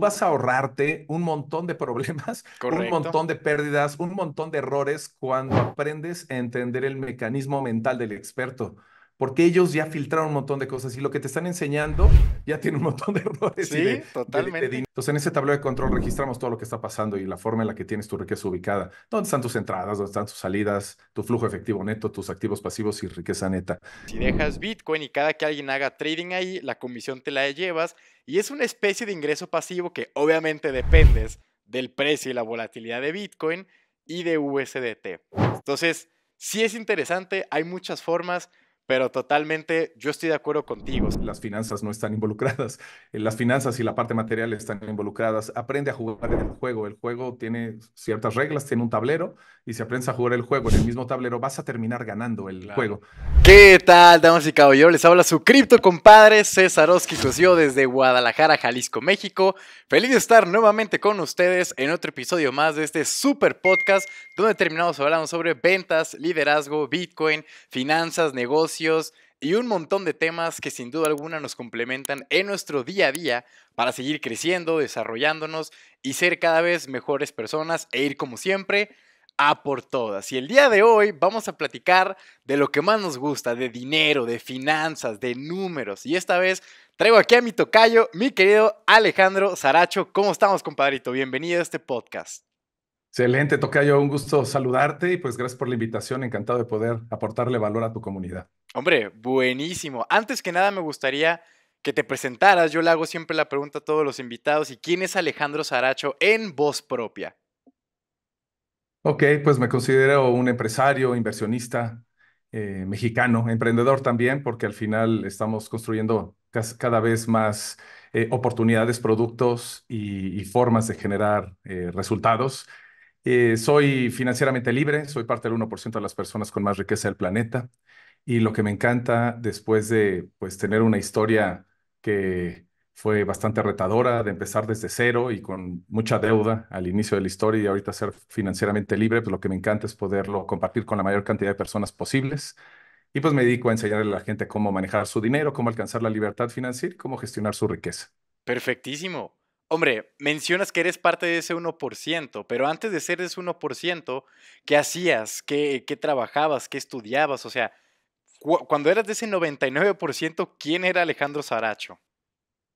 vas a ahorrarte un montón de problemas, un montón de pérdidas, un montón de errores cuando aprendes a entender el mecanismo mental del experto porque ellos ya filtraron un montón de cosas y lo que te están enseñando ya tiene un montón de errores. Sí, totalmente. Entonces, en ese tablero de control registramos todo lo que está pasando y la forma en la que tienes tu riqueza ubicada. ¿Dónde están tus entradas? ¿Dónde están tus salidas? Tu flujo efectivo neto, tus activos pasivos y riqueza neta. Si dejas Bitcoin y cada que alguien haga trading ahí, la comisión te la llevas y es una especie de ingreso pasivo que obviamente dependes del precio y la volatilidad de Bitcoin y de USDT. Entonces, sí es interesante, hay muchas formas pero totalmente yo estoy de acuerdo contigo. Las finanzas no están involucradas, eh, las finanzas y la parte material están involucradas. Aprende a jugar el juego, el juego tiene ciertas reglas, tiene un tablero y si aprendes a jugar el juego en el mismo tablero vas a terminar ganando el juego. ¿Qué tal, damas y caballeros? Les habla su cripto compadre César Oski yo e desde Guadalajara, Jalisco, México. Feliz de estar nuevamente con ustedes en otro episodio más de este super podcast donde terminamos hablando sobre ventas, liderazgo, Bitcoin, finanzas, negocios y un montón de temas que sin duda alguna nos complementan en nuestro día a día para seguir creciendo, desarrollándonos y ser cada vez mejores personas e ir como siempre a por todas. Y el día de hoy vamos a platicar de lo que más nos gusta, de dinero, de finanzas, de números. Y esta vez traigo aquí a mi tocayo, mi querido Alejandro Saracho. ¿Cómo estamos, compadrito? Bienvenido a este podcast. Excelente, Tocayo, un gusto saludarte y pues gracias por la invitación, encantado de poder aportarle valor a tu comunidad. Hombre, buenísimo. Antes que nada me gustaría que te presentaras, yo le hago siempre la pregunta a todos los invitados, ¿y quién es Alejandro Saracho en voz propia? Ok, pues me considero un empresario, inversionista eh, mexicano, emprendedor también, porque al final estamos construyendo cada vez más eh, oportunidades, productos y, formas de generar eh, resultados. Eh, soy financieramente libre, soy parte del 1% de las personas con más riqueza del planeta y lo que me encanta después de pues, tener una historia que fue bastante retadora de empezar desde cero y con mucha deuda al inicio de la historia y ahorita ser financieramente libre, pues lo que me encanta es poderlo compartir con la mayor cantidad de personas posibles. Y pues me dedico a enseñarle a la gente cómo manejar su dinero, cómo alcanzar la libertad financiera y cómo gestionar su riqueza. Perfectísimo. Hombre, mencionas que eres parte de ese 1%, pero antes de ser ese 1%, ¿qué hacías? ¿Qué, trabajabas? ¿Qué estudiabas? O sea, cuando eras de ese 99%, ¿quién era Alejandro Saracho?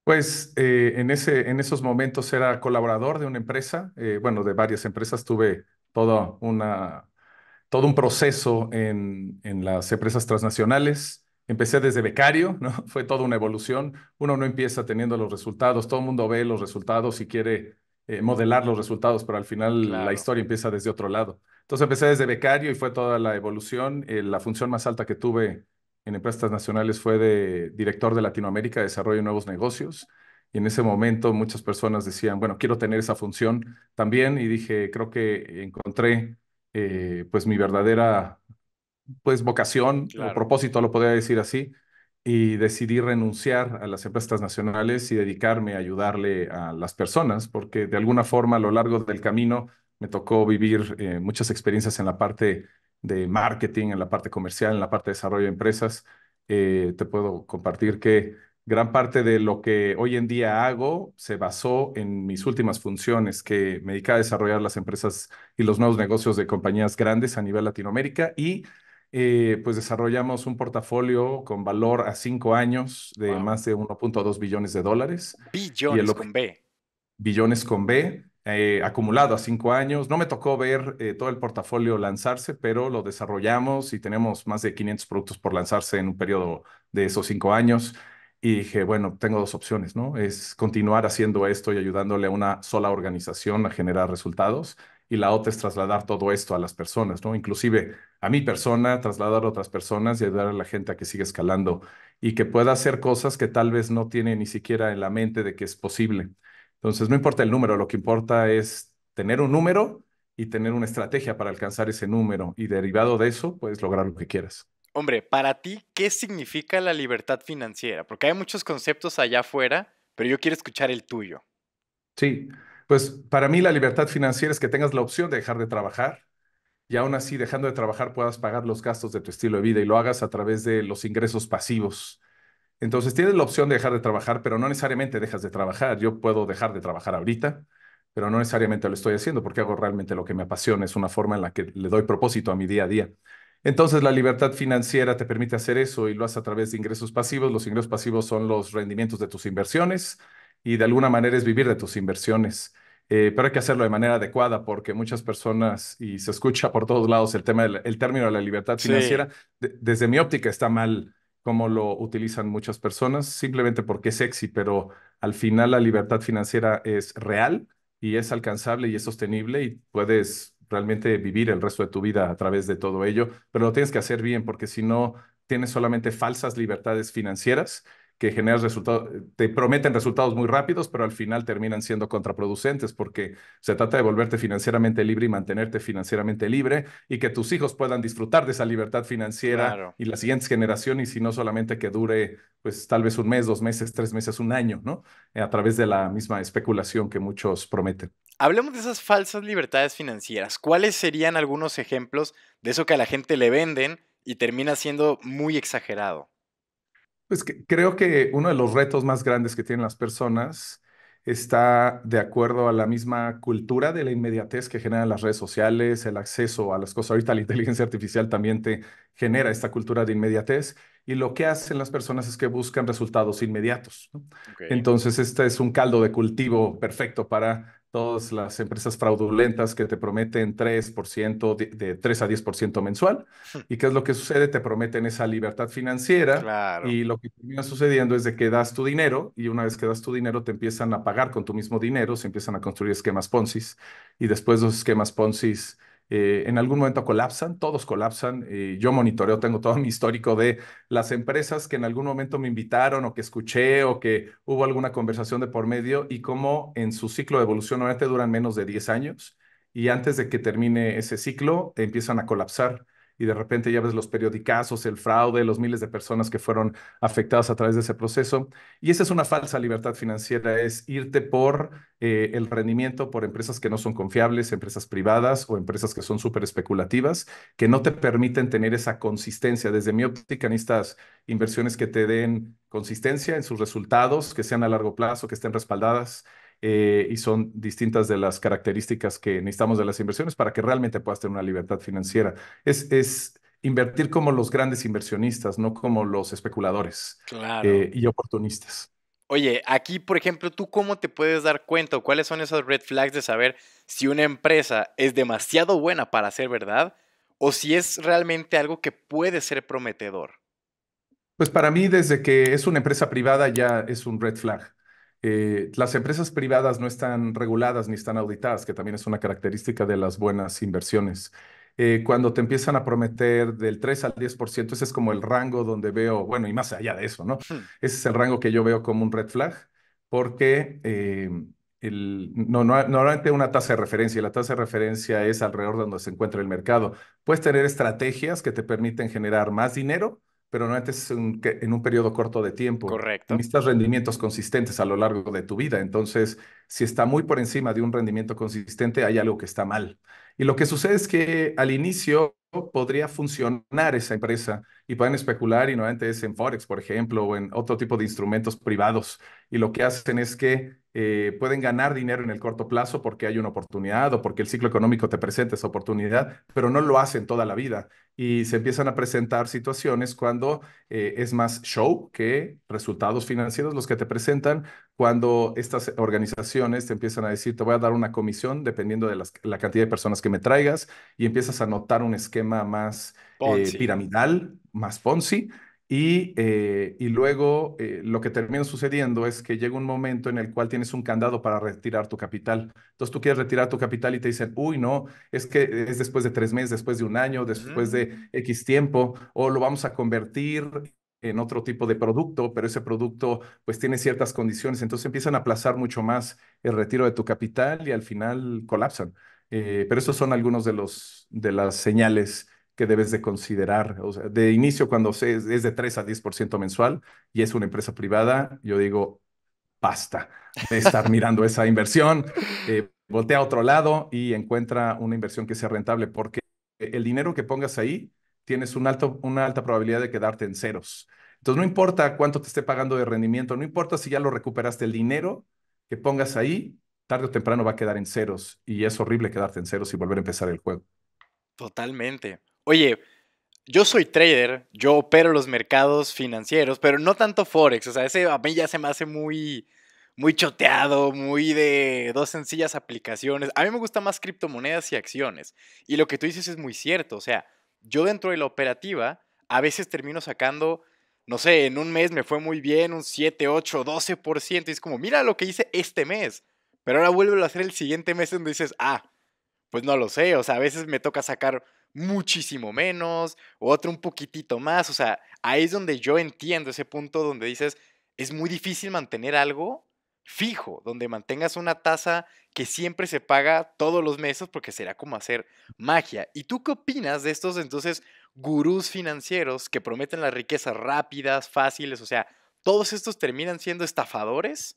Pues eh, en, ese, en esos momentos era colaborador de una empresa, eh, bueno, de varias empresas. Tuve toda una, todo un proceso en, en las empresas transnacionales. Empecé desde becario, ¿no? Fue toda una evolución. Uno no empieza teniendo los resultados, todo el mundo ve los resultados y quiere eh, modelar los resultados, pero al final la historia empieza desde otro lado. Entonces empecé desde becario y fue toda la evolución. Eh, la función más alta que tuve en empresas nacionales fue de director de Latinoamérica, desarrollo de nuevos negocios. Y en ese momento muchas personas decían, bueno, quiero tener esa función también. Y dije, creo que encontré eh, pues mi verdadera pues vocación o propósito, lo podría decir así, y decidí renunciar a las empresas nacionales y dedicarme a ayudarle a las personas, porque de alguna forma a lo largo del camino me tocó vivir eh, muchas experiencias en la parte de marketing, en la parte comercial, en la parte de desarrollo de empresas. Eh, te puedo compartir que gran parte de lo que hoy en día hago se basó en mis últimas funciones, que me dedicaba a desarrollar las empresas y los nuevos negocios de compañías grandes a nivel Latinoamérica y eh, pues desarrollamos un portafolio con valor a cinco años de más de 1.2 billones de dólares. Billones con B. Billones con B, eh, acumulado a cinco años. No me tocó ver eh, todo el portafolio lanzarse, pero lo desarrollamos y tenemos más de 500 productos por lanzarse en un periodo de esos cinco años. Y dije, bueno, tengo dos opciones, ¿no? Es continuar haciendo esto y ayudándole a una sola organización a generar resultados. Y la otra es trasladar todo esto a las personas, ¿no? Inclusive a mi persona, trasladar a otras personas y ayudar a la gente a que siga escalando y que pueda hacer cosas que tal vez no tiene ni siquiera en la mente de que es posible. Entonces, no importa el número, lo que importa es tener un número y tener una estrategia para alcanzar ese número y derivado de eso puedes lograr lo que quieras. Hombre, para ti, ¿qué significa la libertad financiera? Porque hay muchos conceptos allá afuera, pero yo quiero escuchar el tuyo. Sí, pues para mí la libertad financiera es que tengas la opción de dejar de trabajar, y aún así dejando de trabajar puedas pagar los gastos de tu estilo de vida y lo hagas a través de los ingresos pasivos. Entonces tienes la opción de dejar de trabajar, pero no necesariamente dejas de trabajar. Yo puedo dejar de trabajar ahorita, pero no necesariamente lo estoy haciendo porque hago realmente lo que me apasiona. Es una forma en la que le doy propósito a mi día a día. Entonces la libertad financiera te permite hacer eso y lo haces a través de ingresos pasivos. Los ingresos pasivos son los rendimientos de tus inversiones y de alguna manera es vivir de tus inversiones. Eh, pero hay que hacerlo de manera adecuada porque muchas personas, y se escucha por todos lados el tema del el término de la libertad financiera, desde mi óptica está mal como lo utilizan muchas personas, simplemente porque es sexy, pero al final la libertad financiera es real y es alcanzable y es sostenible y puedes realmente vivir el resto de tu vida a través de todo ello, pero lo tienes que hacer bien porque si no, tienes solamente falsas libertades financieras que generas resultados, te prometen resultados muy rápidos, pero al final terminan siendo contraproducentes porque se trata de volverte financieramente libre y mantenerte financieramente libre y que tus hijos puedan disfrutar de esa libertad financiera y las siguientes generaciones y si no solamente que dure pues tal vez un mes, dos meses, tres meses, un año, ¿no? A través de la misma especulación que muchos prometen. Hablemos de esas falsas libertades financieras. ¿Cuáles serían algunos ejemplos de eso que a la gente le venden y termina siendo muy exagerado? Pues creo que uno de los retos más grandes que tienen las personas está de acuerdo a la misma cultura de la inmediatez que generan las redes sociales, el acceso a las cosas. Ahorita la inteligencia artificial también te genera esta cultura de inmediatez y lo que hacen las personas es que buscan resultados inmediatos. Entonces, este es un caldo de cultivo perfecto para todas las empresas fraudulentas que te prometen 3%, de, 3 a 10% mensual. ¿Y qué es lo que sucede? Te prometen esa libertad financiera y lo que termina sucediendo es de que das tu dinero y una vez que das tu dinero te empiezan a pagar con tu mismo dinero, se empiezan a construir esquemas Ponzi y después los esquemas Ponzi eh, en algún momento colapsan, todos colapsan. Eh, yo monitoreo, tengo todo mi histórico de las empresas que en algún momento me invitaron o que escuché o que hubo alguna conversación de por medio y cómo en su ciclo de evolución normalmente duran menos de 10 años y antes de que termine ese ciclo empiezan a colapsar y de repente ya ves los periodicazos, el fraude, los miles de personas que fueron afectadas a través de ese proceso. Y esa es una falsa libertad financiera, es irte por eh, el rendimiento por empresas que no son confiables, empresas privadas o empresas que son súper especulativas, que no te permiten tener esa consistencia. Desde mi óptica necesitas inversiones que te den consistencia en sus resultados, que sean a largo plazo, que estén respaldadas eh, y son distintas de las características que necesitamos de las inversiones para que realmente puedas tener una libertad financiera. Es, invertir como los grandes inversionistas, no como los especuladores eh, y oportunistas. Oye, aquí, por ejemplo, ¿tú cómo te puedes dar cuenta o cuáles son esos red flags de saber si una empresa es demasiado buena para ser verdad o si es realmente algo que puede ser prometedor? Pues para mí, desde que es una empresa privada, ya es un red flag. Eh, las empresas privadas no están reguladas ni están auditadas, que también es una característica de las buenas inversiones. Eh, cuando te empiezan a prometer del 3 al 10%, ese es como el rango donde veo, bueno, y más allá de eso, ¿no? Hmm. Ese es el rango que yo veo como un red flag, porque eh, no, no, normalmente una tasa de referencia, y la tasa de referencia es alrededor de donde se encuentra el mercado. Puedes tener estrategias que te permiten generar más dinero, pero no antes en un periodo corto de tiempo. Correcto. Necesitas rendimientos consistentes a lo largo de tu vida. Entonces, si está muy por encima de un rendimiento consistente, hay algo que está mal. Y lo que sucede es que al inicio podría funcionar esa empresa y pueden especular y nuevamente es en Forex, por ejemplo, o en otro tipo de instrumentos privados. Y lo que hacen es que eh, pueden ganar dinero en el corto plazo porque hay una oportunidad o porque el ciclo económico te presenta esa oportunidad, pero no lo hacen toda la vida. Y se empiezan a presentar situaciones cuando eh, es más show que resultados financieros los que te presentan, cuando estas organizaciones te empiezan a decir, te voy a dar una comisión dependiendo de la cantidad de personas que me traigas y empiezas a notar un esquema más eh, piramidal, más Ponzi. Y, eh, y luego eh, lo que termina sucediendo es que llega un momento en el cual tienes un candado para retirar tu capital. Entonces tú quieres retirar tu capital y te dicen, uy, no, es que es después de tres meses, después de un año, después de X tiempo, o lo vamos a convertir en otro tipo de producto, pero ese producto pues tiene ciertas condiciones, entonces empiezan a aplazar mucho más el retiro de tu capital y al final colapsan. Eh, pero esos son algunos de, los, de las señales que debes de considerar. de inicio, cuando es de 3 a 10% mensual y es una empresa privada, yo digo, basta de estar mirando esa inversión, eh, voltea a otro lado y encuentra una inversión que sea rentable, porque el dinero que pongas ahí tienes un alto, una alta probabilidad de quedarte en ceros. Entonces, no importa cuánto te esté pagando de rendimiento, no importa si ya lo recuperaste el dinero que pongas ahí, tarde o temprano va a quedar en ceros y es horrible quedarte en ceros y volver a empezar el juego. Totalmente. Oye, yo soy trader, yo opero los mercados financieros, pero no tanto Forex. O sea, ese a mí ya se me hace muy, muy choteado, muy de dos sencillas aplicaciones. A mí me gusta más criptomonedas y acciones. Y lo que tú dices es muy cierto. O sea, yo dentro de la operativa a veces termino sacando, no sé, en un mes me fue muy bien, un 7, 8, 12%. Y es como, mira lo que hice este mes. Pero ahora vuelvo a hacer el siguiente mes donde dices, ah, pues no lo sé, o sea, a veces me toca sacar muchísimo menos, o otro un poquitito más, o sea, ahí es donde yo entiendo ese punto donde dices, es muy difícil mantener algo fijo, donde mantengas una tasa que siempre se paga todos los meses porque será como hacer magia. ¿Y tú qué opinas de estos entonces gurús financieros que prometen las riquezas rápidas, fáciles? O sea, ¿todos estos terminan siendo estafadores?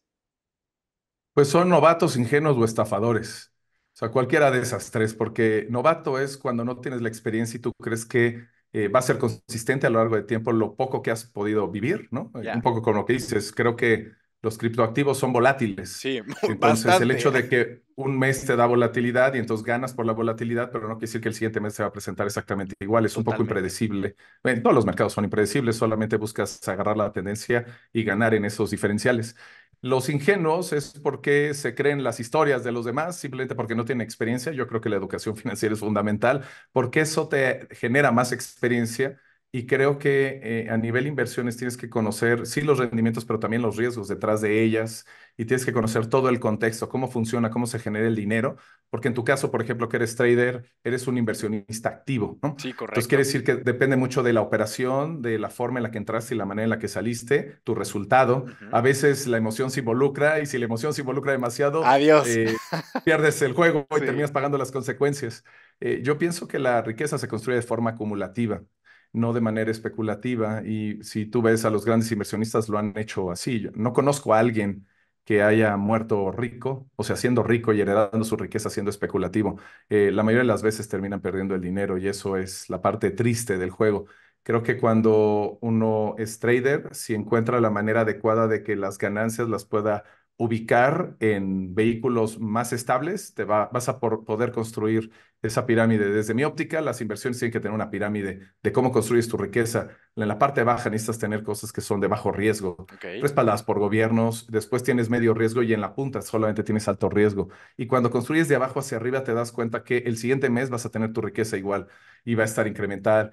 Pues son novatos, ingenuos o estafadores. O sea, cualquiera de esas tres, porque novato es cuando no tienes la experiencia y tú crees que eh, va a ser consistente a lo largo de tiempo lo poco que has podido vivir, ¿no? Eh, un poco con lo que dices, creo que los criptoactivos son volátiles. Sí, Entonces, el hecho de que un mes te da volatilidad y entonces ganas por la volatilidad, pero no quiere decir que el siguiente mes se va a presentar exactamente igual, es un poco impredecible. Bueno, todos los mercados son impredecibles, solamente buscas agarrar la tendencia y ganar en esos diferenciales. Los ingenuos es porque se creen las historias de los demás, simplemente porque no tienen experiencia. Yo creo que la educación financiera es fundamental porque eso te genera más experiencia y creo que eh, a nivel inversiones tienes que conocer, sí, los rendimientos, pero también los riesgos detrás de ellas. Y tienes que conocer todo el contexto, cómo funciona, cómo se genera el dinero. Porque en tu caso, por ejemplo, que eres trader, eres un inversionista activo, ¿no? Sí, correcto. Entonces quiere decir que depende mucho de la operación, de la forma en la que entraste y la manera en la que saliste, tu resultado. A veces la emoción se involucra y si la emoción se involucra demasiado, eh, pierdes el juego y terminas pagando las consecuencias. Eh, yo pienso que la riqueza se construye de forma acumulativa no de manera especulativa. Y si tú ves a los grandes inversionistas, lo han hecho así. no conozco a alguien que haya muerto rico, o sea, siendo rico y heredando su riqueza siendo especulativo. Eh, la mayoría de las veces terminan perdiendo el dinero y eso es la parte triste del juego. Creo que cuando uno es trader, si encuentra la manera adecuada de que las ganancias las pueda ubicar en vehículos más estables, te va, vas a poder construir esa pirámide. Desde mi óptica, las inversiones tienen que tener una pirámide de cómo construyes tu riqueza. En la parte baja necesitas tener cosas que son de bajo riesgo, respaldadas por gobiernos, después tienes medio riesgo y en la punta solamente tienes alto riesgo. Y cuando construyes de abajo hacia arriba te das cuenta que el siguiente mes vas a tener tu riqueza igual y va a estar incrementar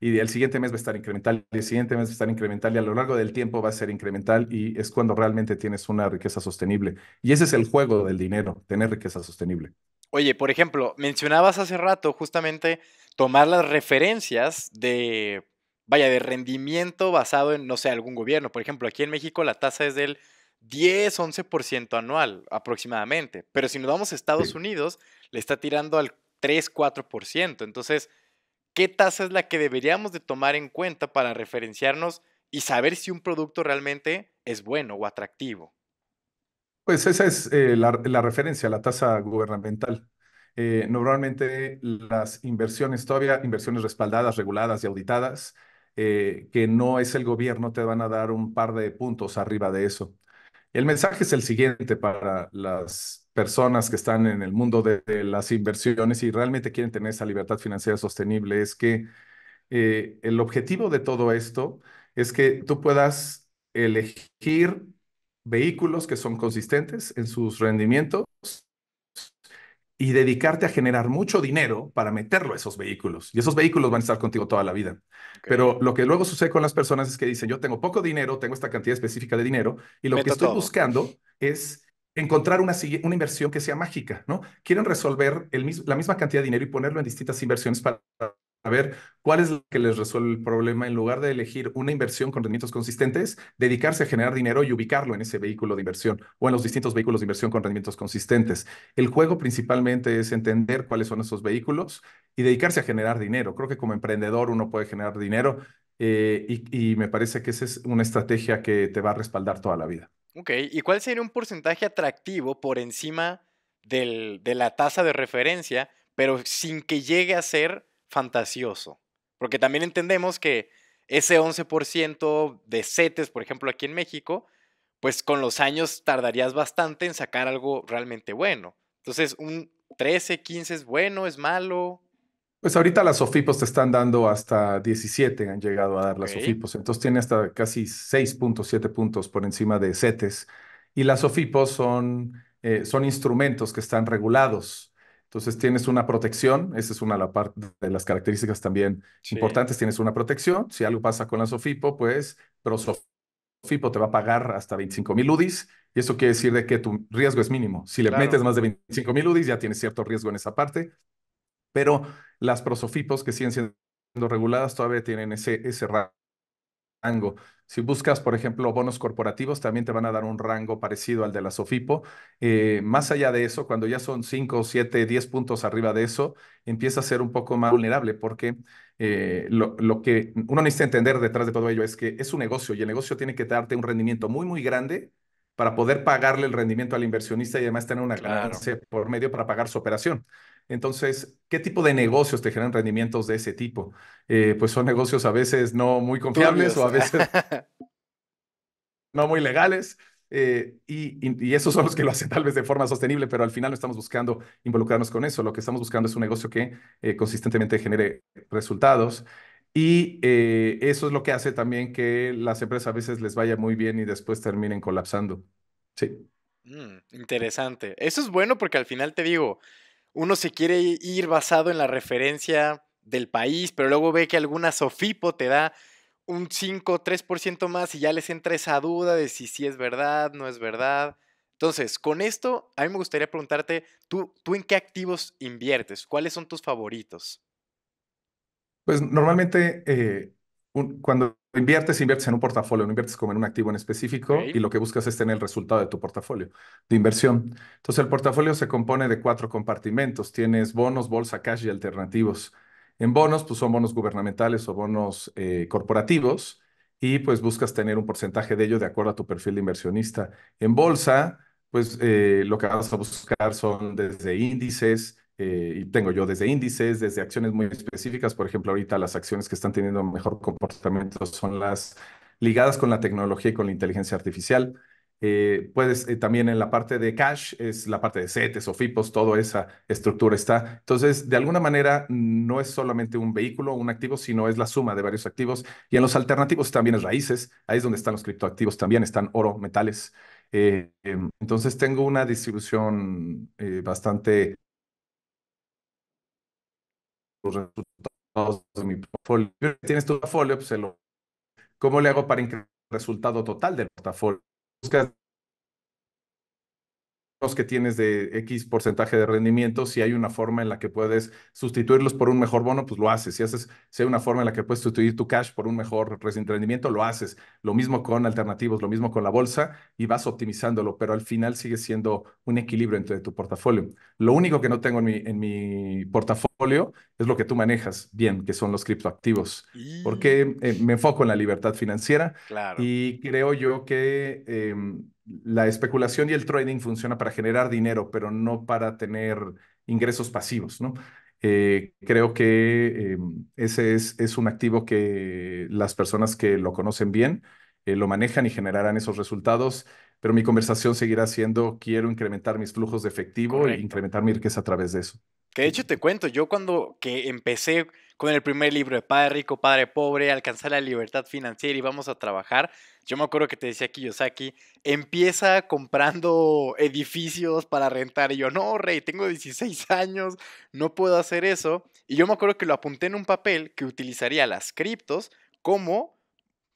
y el siguiente mes va a estar incremental, y el siguiente mes va a estar incremental, y a lo largo del tiempo va a ser incremental, y es cuando realmente tienes una riqueza sostenible. Y ese es el juego del dinero, tener riqueza sostenible. Oye, por ejemplo, mencionabas hace rato justamente tomar las referencias de, vaya, de rendimiento basado en, no sé, algún gobierno. Por ejemplo, aquí en México la tasa es del 10, 11% anual aproximadamente. Pero si nos vamos a Estados Unidos, le está tirando al 3, 4%. Entonces, qué tasa es la que deberíamos de tomar en cuenta para referenciarnos y saber si un producto realmente es bueno o atractivo. Pues esa es eh, la, referencia, la tasa gubernamental. Eh, normalmente las inversiones, todavía inversiones respaldadas, reguladas y auditadas, eh, que no es el gobierno, te van a dar un par de puntos arriba de eso. El mensaje es el siguiente para las personas que están en el mundo de, las inversiones y realmente quieren tener esa libertad financiera sostenible, es que eh, el objetivo de todo esto es que tú puedas elegir vehículos que son consistentes en sus rendimientos y dedicarte a generar mucho dinero para meterlo a esos vehículos. Y esos vehículos van a estar contigo toda la vida. Pero lo que luego sucede con las personas es que dicen, yo tengo poco dinero, tengo esta cantidad específica de dinero, y lo que estoy buscando es encontrar una, una inversión que sea mágica, ¿no? Quieren resolver el, la misma cantidad de dinero y ponerlo en distintas inversiones para a ver, cuál es lo que les resuelve el problema en lugar de elegir una inversión con rendimientos consistentes, dedicarse a generar dinero y ubicarlo en ese vehículo de inversión o en los distintos vehículos de inversión con rendimientos consistentes. El juego principalmente es entender cuáles son esos vehículos y dedicarse a generar dinero. Creo que como emprendedor uno puede generar dinero eh, y, me parece que esa es una estrategia que te va a respaldar toda la vida. Ok, ¿y cuál sería un porcentaje atractivo por encima de la tasa de referencia, pero sin que llegue a ser fantasioso, porque también entendemos que ese 11% de setes, por ejemplo, aquí en México, pues con los años tardarías bastante en sacar algo realmente bueno. Entonces, un 13, 15 es bueno, es malo. Pues ahorita las SOFIPOS te están dando hasta 17, han llegado a dar las OFIPOS. Entonces tiene hasta casi 6.7 puntos por encima de CETES. Y las SOFIPOS son, eh, son instrumentos que están regulados. Entonces tienes una protección, esa es una parte de las características también importantes, tienes una protección, si algo pasa con la Sofipo, pues Prosofipo te va a pagar hasta 25 mil UDIs y eso quiere decir de que tu riesgo es mínimo. Si le metes más de 25 mil UDIs ya tienes cierto riesgo en esa parte, pero las Prosofipos que siguen siendo reguladas todavía tienen ese, ese rango rango. Si buscas, por ejemplo, bonos corporativos, también te van a dar un rango parecido al de la Sofipo. Eh, más allá de eso, cuando ya son 5, 7, 10 puntos arriba de eso, empieza a ser un poco más vulnerable porque eh, lo, que uno necesita entender detrás de todo ello es que es un negocio y el negocio tiene que darte un rendimiento muy, muy grande para poder pagarle el rendimiento al inversionista y además tener una ganancia por medio para pagar su operación. Entonces, ¿qué tipo de negocios te generan rendimientos de ese tipo? Eh, pues son negocios a veces no muy confiables o a veces no muy legales. Eh, y, esos son los que lo hacen tal vez de forma sostenible, pero al final no estamos buscando involucrarnos con eso. Lo que estamos buscando es un negocio que eh, consistentemente genere resultados. Y eso es lo que hace también que las empresas a veces les vaya muy bien y después terminen colapsando. Sí. Mm, interesante. Eso es bueno porque al final te digo, uno se quiere ir basado en la referencia del país, pero luego ve que alguna Sofipo te da un 5, 3% más y ya les entra esa duda de si sí es verdad, no es verdad. Entonces, con esto, a mí me gustaría preguntarte, ¿tú, tú en qué activos inviertes? ¿Cuáles son tus favoritos? Pues normalmente eh, cuando inviertes, inviertes en un portafolio, no inviertes como en un activo en específico y lo que buscas es tener el resultado de tu portafolio de inversión. Entonces, el portafolio se compone de cuatro compartimentos. Tienes bonos, bolsa, cash y alternativos. En bonos, pues son bonos gubernamentales o bonos eh, corporativos y pues buscas tener un porcentaje de ello de acuerdo a tu perfil de inversionista. En bolsa, pues eh, lo que vas a buscar son desde índices, eh, y tengo yo desde índices, desde acciones muy específicas. Por ejemplo, ahorita las acciones que están teniendo mejor comportamiento son las ligadas con la tecnología y con la inteligencia artificial. Eh, puedes eh, también en la parte de cash, es la parte de CETES o FIPOS, toda esa estructura está. Entonces, de alguna manera, no es solamente un vehículo, un activo, sino es la suma de varios activos. Y en los alternativos también es raíces, ahí es donde están los criptoactivos también, están oro, metales. Em, entonces, tengo una distribución bastante los resultados de mi portafolio... tienes tu portafolio... pues se lo... ¿Cómo le hago para incrementar el resultado total del portafolio? Buscas los que tienes de X porcentaje de rendimiento, si hay una forma en la que puedes sustituirlos por un mejor bono, pues lo haces. Si, haces, si hay una forma en la que puedes sustituir tu cash por un mejor rendimiento, lo haces. Lo mismo con alternativos, lo mismo con la bolsa y vas optimizándolo, pero al final sigue siendo un equilibrio entre tu portafolio. Lo único que no tengo en mi, en mi portafolio es lo que tú manejas bien, que son los criptoactivos. Porque eh, me enfoco en la libertad financiera y creo yo que em, la especulación y el trading funciona para generar dinero, pero no para tener ingresos pasivos, ¿no? Eh, creo que em, ese es, es un activo que las personas que lo conocen bien eh, lo manejan y generarán esos resultados pero mi conversación seguirá siendo, quiero incrementar mis flujos de efectivo e incrementar mi riqueza a través de eso. Que de hecho te cuento, yo cuando que empecé con el primer libro de Padre Rico, Padre Pobre, Alcanzar la Libertad Financiera y Vamos a Trabajar, yo me acuerdo que te decía Kiyosaki, empieza comprando edificios para rentar. Y yo, no, rey, tengo 16 años, no puedo hacer eso. Y yo me acuerdo que lo apunté en un papel que utilizaría las criptos como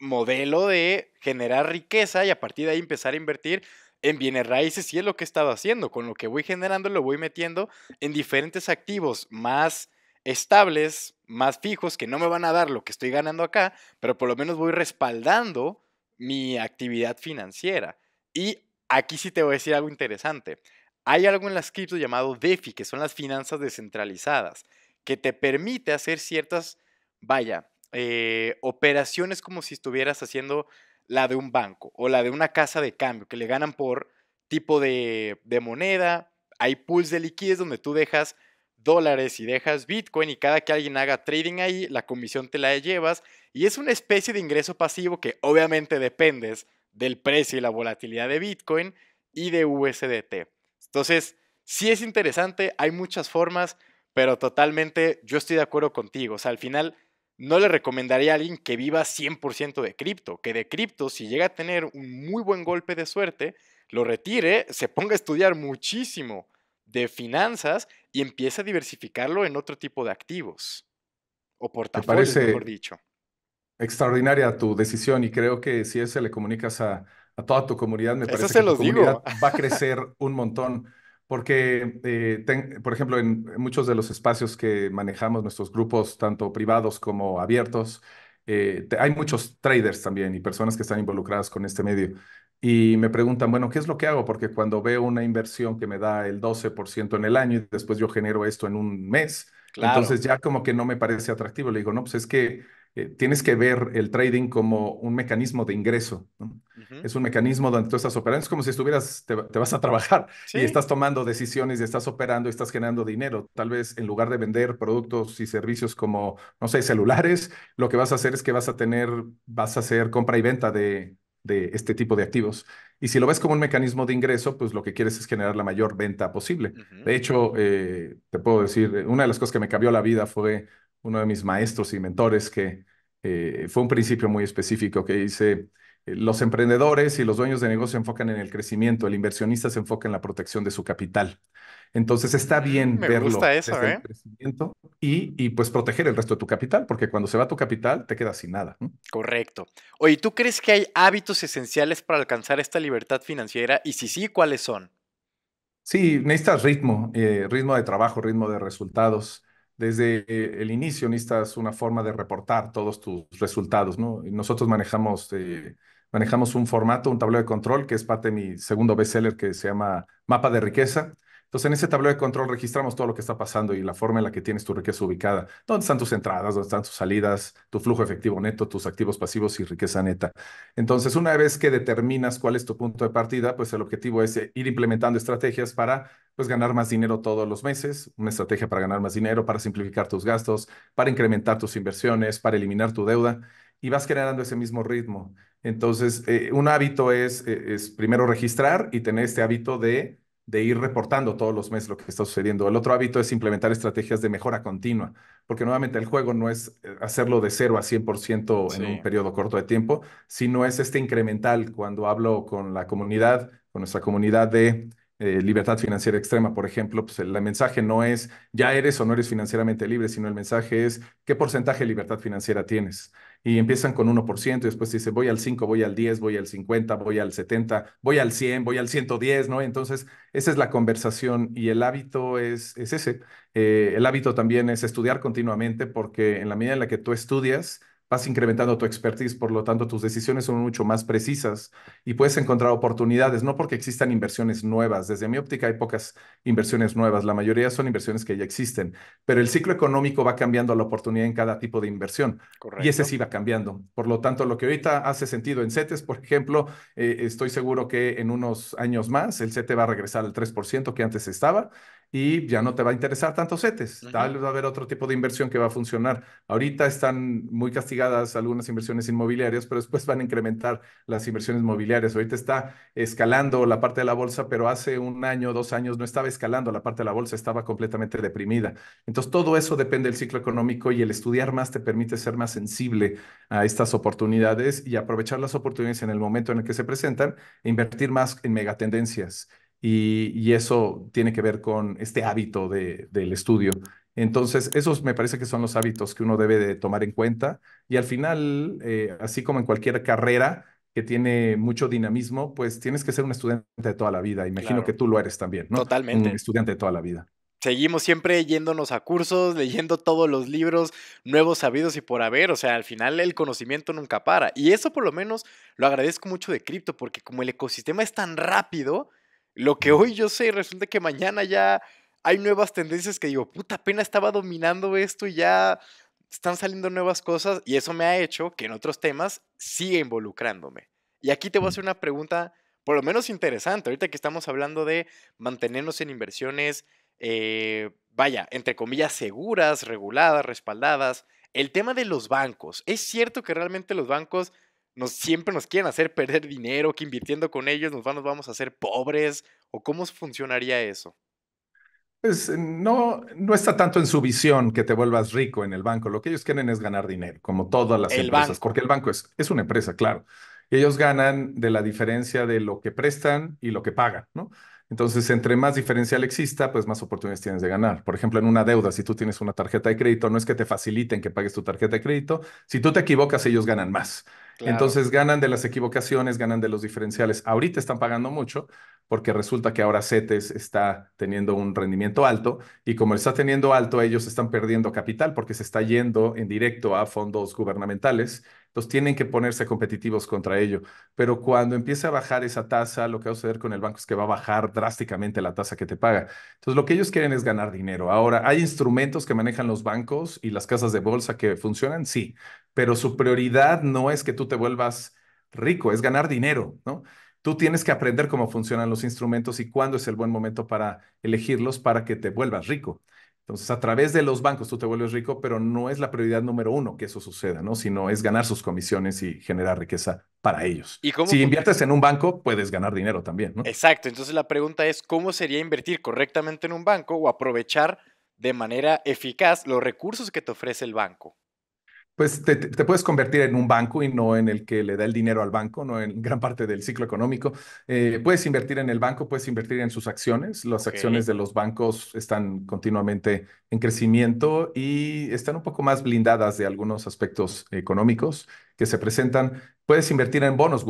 modelo de generar riqueza y a partir de ahí empezar a invertir en bienes raíces y es lo que he estado haciendo. Con lo que voy generando lo voy metiendo en diferentes activos más estables, más fijos, que no me van a dar lo que estoy ganando acá, pero por lo menos voy respaldando mi actividad financiera. Y aquí sí te voy a decir algo interesante. Hay algo en las criptos llamado DeFi, que son las finanzas descentralizadas, que te permite hacer ciertas, vaya, eh, operaciones como si estuvieras haciendo la de un banco o la de una casa de cambio, que le ganan por tipo de, moneda. Hay pools de liquidez donde tú dejas dólares y dejas Bitcoin y cada que alguien haga trading ahí, la comisión te la llevas y es una especie de ingreso pasivo que obviamente dependes del precio y la volatilidad de Bitcoin y de USDT. Entonces, sí es interesante, hay muchas formas, pero totalmente yo estoy de acuerdo contigo. O sea, al final no le recomendaría a alguien que viva 100% de cripto, que de cripto, si llega a tener un muy buen golpe de suerte, lo retire, se ponga a estudiar muchísimo de finanzas y empiece a diversificarlo en otro tipo de activos o portafolios, mejor dicho. Extraordinaria tu decisión y creo que si ese le comunicas a, toda tu comunidad, me parece que tu comunidad va a crecer un montón. Porque, eh, por ejemplo, en, muchos de los espacios que manejamos, nuestros grupos, tanto privados como abiertos, eh, hay muchos traders también y personas que están involucradas con este medio. Y me preguntan, bueno, ¿qué es lo que hago? Porque cuando veo una inversión que me da el 12% en el año y después yo genero esto en un mes, entonces ya como que no me parece atractivo. Le digo, no, pues es que eh, tienes que ver el trading como un mecanismo de ingreso. Es un mecanismo donde tú estás operando. Es como si estuvieras, te, vas a trabajar y estás tomando decisiones y estás operando y estás generando dinero. Tal vez en lugar de vender productos y servicios como, no sé, celulares, lo que vas a hacer es que vas a tener, vas a hacer compra y venta de, de este tipo de activos. Y si lo ves como un mecanismo de ingreso, pues lo que quieres es generar la mayor venta posible. De hecho, eh, te puedo decir, una de las cosas que me cambió la vida fue uno de mis maestros y mentores, que eh, fue un principio muy específico que dice, eh, los emprendedores y los dueños de negocio se enfocan en el crecimiento, el inversionista se enfoca en la protección de su capital. Entonces está bien mm, Me verlo gusta el ¿eh? crecimiento y, pues proteger el resto de tu capital, porque cuando se va tu capital te quedas sin nada. Correcto. Oye, ¿tú crees que hay hábitos esenciales para alcanzar esta libertad financiera? Y si sí, ¿cuáles son? Sí, necesitas ritmo, ritmo de trabajo, ritmo de resultados desde eh, el inicio necesitas una forma de reportar todos tus resultados, ¿no? Nosotros manejamos, eh, manejamos un formato, un tablero de control, que es parte de mi segundo bestseller que se llama Mapa de Riqueza, entonces, en ese tablero de control registramos todo lo que está pasando y la forma en la que tienes tu riqueza ubicada. ¿Dónde están tus entradas? ¿Dónde están tus salidas? Tu flujo efectivo neto, tus activos pasivos y riqueza neta. Entonces, una vez que determinas cuál es tu punto de partida, pues el objetivo es eh, ir implementando estrategias para pues ganar más dinero todos los meses, una estrategia para ganar más dinero, para simplificar tus gastos, para incrementar tus inversiones, para eliminar tu deuda y vas generando ese mismo ritmo. Entonces, eh, un hábito es, eh, es primero registrar y tener este hábito de de ir reportando todos los meses lo que está sucediendo. El otro hábito es implementar estrategias de mejora continua, porque nuevamente el juego no es eh, hacerlo de cero a 100% en un periodo corto de tiempo, sino es este incremental. Cuando hablo con la comunidad, con nuestra comunidad de eh, libertad financiera extrema, por ejemplo, pues el, mensaje no es ya eres o no eres financieramente libre, sino el mensaje es qué porcentaje de libertad financiera tienes y empiezan con 1%, y después dice, voy al 5, voy al 10, voy al 50, voy al 70, voy al 100, voy al 110, ¿no? Entonces, esa es la conversación y el hábito es, es ese. Eh, el hábito también es estudiar continuamente porque en la medida en la que tú estudias, vas incrementando tu expertise, por lo tanto tus decisiones son mucho más precisas y puedes encontrar oportunidades, no porque existan inversiones nuevas. Desde mi óptica hay pocas inversiones nuevas, la mayoría son inversiones que ya existen, pero el ciclo económico va cambiando la oportunidad en cada tipo de inversión y ese sí va cambiando. Por lo tanto, lo que ahorita hace sentido en CETES, por ejemplo, eh, estoy seguro que en unos años más el CETE va a regresar al 3% que antes estaba y ya no te va a interesar tanto CETES. Tal vez va a haber otro tipo de inversión que va a funcionar. Ahorita están muy castigadas algunas inversiones inmobiliarias, pero después van a incrementar las inversiones mobiliarias. Ahorita está escalando la parte de la bolsa, pero hace un año, dos años no estaba escalando la parte de la bolsa, estaba completamente deprimida. Entonces, todo eso depende del ciclo económico y el estudiar más te permite ser más sensible a estas oportunidades y aprovechar las oportunidades en el momento en el que se presentan e invertir más en megatendencias y, eso tiene que ver con este hábito del estudio. Entonces, esos me parece que son los hábitos que uno debe de tomar en cuenta. Y al final, eh, así como en cualquier carrera que tiene mucho dinamismo, pues tienes que ser un estudiante de toda la vida. Imagino que tú lo eres también, ¿no? Totalmente. Un estudiante de toda la vida. Seguimos siempre yéndonos a cursos, leyendo todos los libros nuevos sabidos y por haber. O sea, al final el conocimiento nunca para. Y eso por lo menos lo agradezco mucho de cripto, porque como el ecosistema es tan rápido, lo que hoy yo sé, resulta que mañana ya hay nuevas tendencias que digo, puta, apenas estaba dominando esto y ya están saliendo nuevas cosas y eso me ha hecho que en otros temas siga involucrándome. Y aquí te voy a mm. hacer una pregunta, por lo menos interesante, ahorita que estamos hablando de mantenernos en inversiones, eh, vaya, entre comillas, seguras, reguladas, respaldadas. El tema de los bancos, ¿es cierto que realmente los bancos nos, siempre nos quieren hacer perder dinero, que invirtiendo con ellos nos, vamos a hacer pobres? ¿O cómo funcionaría eso? Pues mm, no, no está tanto en su visión que te vuelvas rico en el banco. Lo que ellos quieren es ganar dinero, como todas las empresas, porque el banco es, es una empresa, claro. Ellos ganan de la diferencia de lo que prestan y lo que pagan, ¿no? Entonces, entre más diferencial exista, pues más oportunidades tienes de ganar. Por ejemplo, en una deuda, si tú tienes una tarjeta de crédito, no es que te faciliten que pagues tu tarjeta de crédito. Si tú te equivocas, ellos ganan más. Entonces, ganan de las equivocaciones, ganan de los diferenciales. Ahorita están pagando mucho porque resulta que ahora CETES está teniendo un rendimiento alto y como está teniendo alto, ellos están perdiendo capital porque se está yendo en directo a fondos gubernamentales entonces tienen que ponerse competitivos contra ello. Pero cuando empiece a bajar esa tasa, lo que va a suceder con el banco es que va a bajar drásticamente la tasa que te paga. Entonces lo que ellos quieren es ganar dinero. Ahora, ¿hay instrumentos que manejan los bancos y las casas de bolsa que funcionan? Sí, pero su prioridad no es que tú te vuelvas rico, es ganar dinero, ¿no? Tú tienes que aprender cómo funcionan los instrumentos y cuándo es el buen momento para elegirlos para que te vuelvas rico. Entonces, a través de los bancos tú te vuelves rico, pero no es la prioridad número uno que eso suceda, ¿no? Sino es ganar sus comisiones y generar riqueza para ellos. ¿Y si inviertes en un banco, puedes ganar dinero también, ¿no? Exacto. Entonces, la pregunta es, ¿cómo sería invertir correctamente en un banco o aprovechar de manera eficaz los recursos que te ofrece el banco? pues te, puedes convertir en un banco y no en el que le da el dinero al banco, no en gran parte del ciclo económico. Eh, puedes invertir en el banco, puedes invertir en sus acciones. Las acciones de los bancos están continuamente en crecimiento y están un poco más blindadas de algunos aspectos económicos que se presentan. Puedes invertir en bonos,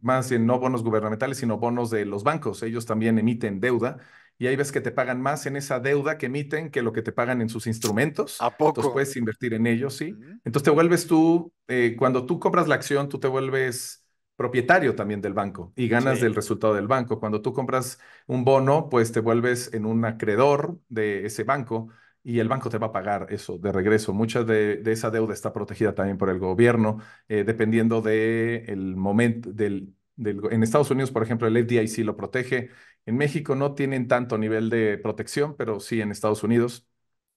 más en no bonos gubernamentales, sino bonos de los bancos. Ellos también emiten deuda y ahí ves que te pagan más en esa deuda que emiten que lo que te pagan en sus instrumentos. ¿A poco? Entonces puedes invertir en ellos, sí. Entonces te vuelves tú, eh, cuando tú compras la acción, tú te vuelves propietario también del banco y ganas del resultado del banco. Cuando tú compras un bono, pues te vuelves en un acreedor de ese banco y el banco te va a pagar eso de regreso. Mucha de, esa deuda está protegida también por el gobierno, eh, dependiendo del el momento, del en Estados Unidos, por ejemplo, el FDIC lo protege. En México no tienen tanto nivel de protección, pero sí en Estados Unidos.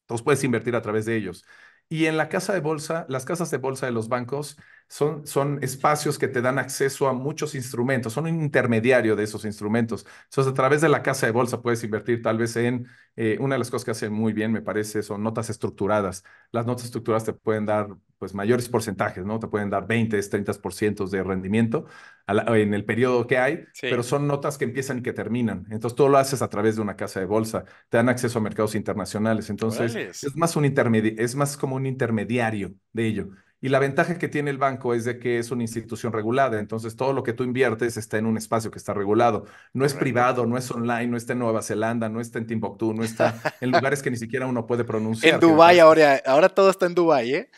Entonces puedes invertir a través de ellos. Y en la casa de bolsa, las casas de bolsa de los bancos son, espacios que te dan acceso a muchos instrumentos, son un intermediario de esos instrumentos. Entonces, a través de la casa de bolsa puedes invertir tal vez en eh, una de las cosas que hacen muy bien, me parece, son notas estructuradas. Las notas estructuradas te pueden dar pues mayores porcentajes, ¿no? Te pueden dar 20, 30% de rendimiento en el periodo que hay, pero son notas que empiezan y que terminan. Entonces, todo lo haces a través de una casa de bolsa, te dan acceso a mercados internacionales. Entonces, es? más, un es más como un intermediario de ello. Y la ventaja que tiene el banco es de que es una institución regulada, entonces todo lo que tú inviertes está en un espacio que está regulado. No es privado, no es online, no está en Nueva Zelanda, no está en Timbuktu, no está en lugares que ni siquiera uno puede pronunciar. En Dubái ahora, ahora todo está en Dubái, ¿eh?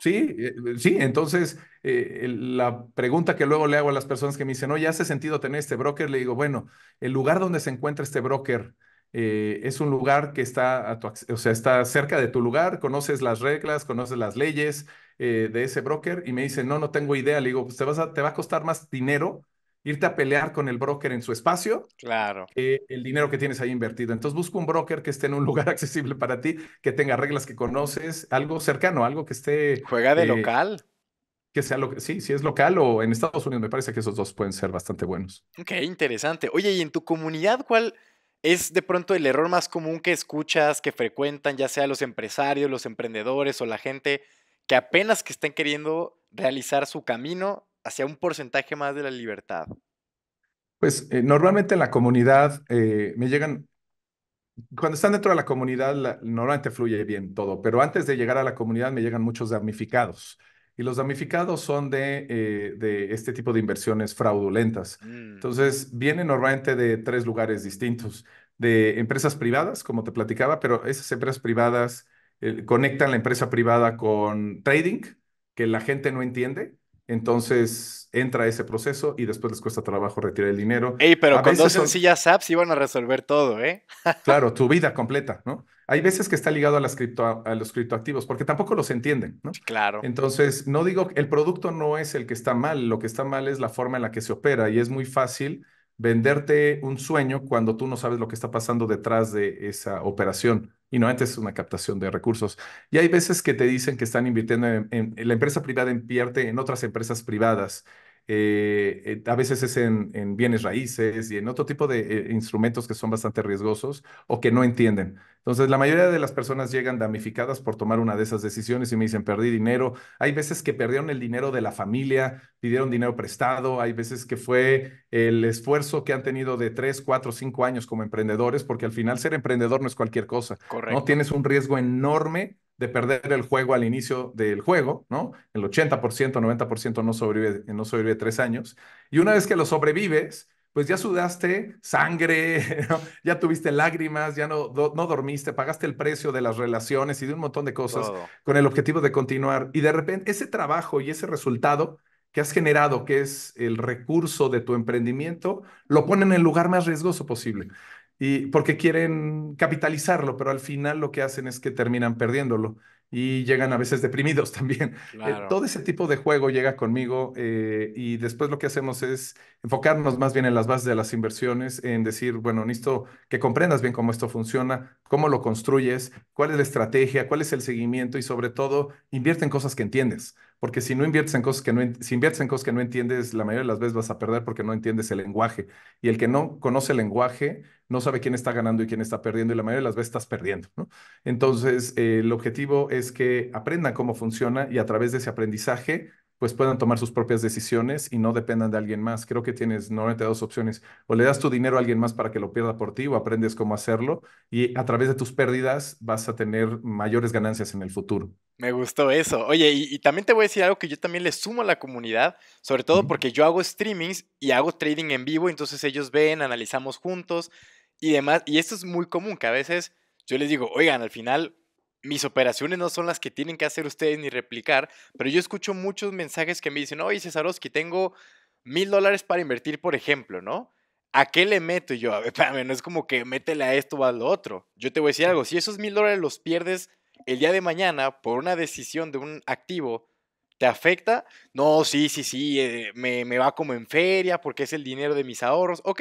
Sí, eh, eh, sí, entonces eh, la pregunta que luego le hago a las personas que me dicen, oye, ¿hace sentido tener este broker? Le digo, bueno, el lugar donde se encuentra este broker es un lugar que está, o sea, está cerca de tu lugar, conoces las reglas, conoces las leyes de ese broker y me dicen, no, no tengo idea. Le digo, pues te va a costar más dinero irte a pelear con el broker en su espacio. Claro. Eh, el dinero que tienes ahí invertido. Entonces busca un broker que esté en un lugar accesible para ti, que tenga reglas que conoces, algo cercano, algo que esté. Juega de eh, local. Que sea lo que sí, si es local o en Estados Unidos, me parece que esos dos pueden ser bastante buenos. Ok, interesante. Oye, ¿y en tu comunidad cuál es de pronto el error más común que escuchas, que frecuentan, ya sea los empresarios, los emprendedores o la gente que apenas que estén queriendo realizar su camino hacia un porcentaje más de la libertad? Pues eh, normalmente en la comunidad eh, me llegan, cuando están dentro de la comunidad, normalmente fluye bien todo, pero antes de llegar a la comunidad me llegan muchos damnificados. Y los damnificados son de, eh, este tipo de inversiones fraudulentas. Mm. Entonces, vienen normalmente de tres lugares distintos, de empresas privadas, como te platicaba, pero esas empresas privadas conectan la empresa privada con trading, que la gente no entiende, entonces entra ese proceso y después les cuesta trabajo retirar el dinero. Ey, pero con dos sencillas apps iban a resolver todo, ¿eh? claro, tu vida completa, ¿no? Hay veces que está ligado a, a los criptoactivos porque tampoco los entienden, ¿no? Claro. Entonces, no digo, que el producto no es el que está mal, lo que está mal es la forma en la que se opera y es muy fácil venderte un sueño cuando tú no sabes lo que está pasando detrás de esa operación y no es una captación de recursos. Y hay veces que te dicen que están invirtiendo en, la empresa privada invierte en otras empresas privadas eh, eh, a veces es en, bienes raíces y en otro tipo de eh, instrumentos que son bastante riesgosos o que no entienden. Entonces, la mayoría de las personas llegan damnificadas por tomar una de esas decisiones y me dicen, perdí dinero. Hay veces que perdieron el dinero de la familia, pidieron dinero prestado, hay veces que fue el esfuerzo que han tenido de tres cuatro cinco años como emprendedores, porque al final ser emprendedor no es cualquier cosa. Correcto. No tienes un riesgo enorme de perder el juego al inicio del juego, ¿no? El 80%, 90% no sobrevive, no sobrevive tres años. Y una vez que lo sobrevives, pues ya sudaste sangre, ya tuviste lágrimas, ya no, no dormiste, pagaste el precio de las relaciones y de un montón de cosas con el objetivo de continuar. Y de repente ese trabajo y ese resultado que has generado, que es el recurso de tu emprendimiento, lo ponen en el lugar más riesgoso posible y porque quieren capitalizarlo, pero al final lo que hacen es que terminan perdiéndolo y llegan a veces deprimidos también. Eh, todo ese tipo de juego llega conmigo eh, y después lo que hacemos es enfocarnos más bien en las bases de las inversiones, en decir, bueno, necesito que comprendas bien cómo esto funciona, cómo lo construyes, cuál es la estrategia, cuál es el seguimiento y sobre todo invierte en cosas que entiendes porque si no inviertes en cosas que no, si cosas que no entiendes, la mayoría de las veces vas a perder porque no entiendes el lenguaje. Y el que no conoce el lenguaje no sabe quién está ganando y quién está perdiendo, y la mayoría de las veces estás perdiendo. Entonces, eh, el objetivo es que aprendan cómo funciona y a través de ese aprendizaje pues puedan tomar sus propias decisiones y no dependan de alguien más. Creo que tienes 92 opciones. O le das tu dinero a alguien más para que lo pierda por ti o aprendes cómo hacerlo y a través de tus pérdidas vas a tener mayores ganancias en el futuro. Me gustó eso. Oye, y, también te voy a decir algo que yo también le sumo a la comunidad, sobre todo porque yo hago streamings y hago trading en vivo, entonces ellos ven, analizamos juntos y demás. Y esto es muy común, que a veces yo les digo, oigan, al final mis operaciones no son las que tienen que hacer ustedes ni replicar, pero yo escucho muchos mensajes que me dicen, oye Cesarowski, tengo mil dólares para invertir, por ejemplo, ¿no? ¿A qué le meto? yo, a ver, no es como que métele a esto o a lo otro. Yo te voy a decir algo, si esos mil dólares los pierdes el día de mañana por una decisión de un activo, ¿te afecta? No, sí, sí, sí, eh, me, me va como en feria porque es el dinero de mis ahorros. Ok,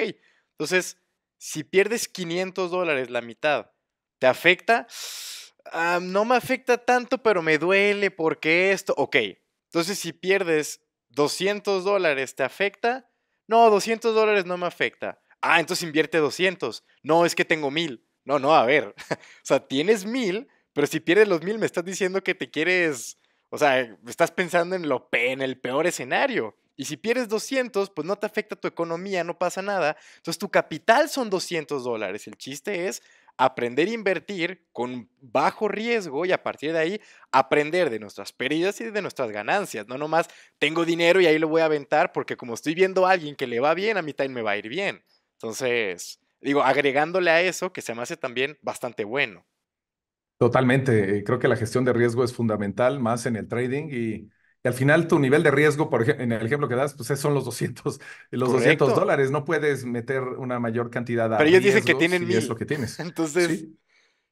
entonces, si pierdes 500 dólares, la mitad, ¿te afecta? Ah, no me afecta tanto, pero me duele porque esto, ok. Entonces si pierdes 200 dólares, ¿te afecta? No, 200 dólares no me afecta. Ah, entonces invierte 200. No, es que tengo 1000. No, no, a ver. o sea, tienes 1000, pero si pierdes los 1000 me estás diciendo que te quieres, o sea, estás pensando en, en el peor escenario. Y si pierdes 200, pues no te afecta tu economía, no pasa nada. Entonces tu capital son 200 dólares. El chiste es aprender a invertir con bajo riesgo y a partir de ahí aprender de nuestras pérdidas y de nuestras ganancias. No nomás tengo dinero y ahí lo voy a aventar porque como estoy viendo a alguien que le va bien, a mí también me va a ir bien. Entonces, digo, agregándole a eso que se me hace también bastante bueno. Totalmente, eh, creo que la gestión de riesgo es fundamental, más en el trading y y al final tu nivel de riesgo, por ejemplo, en el ejemplo que das, pues son los 200, los dólares. No puedes meter una mayor cantidad a Pero ellos dicen que tienen mil. es lo que tienes. Entonces...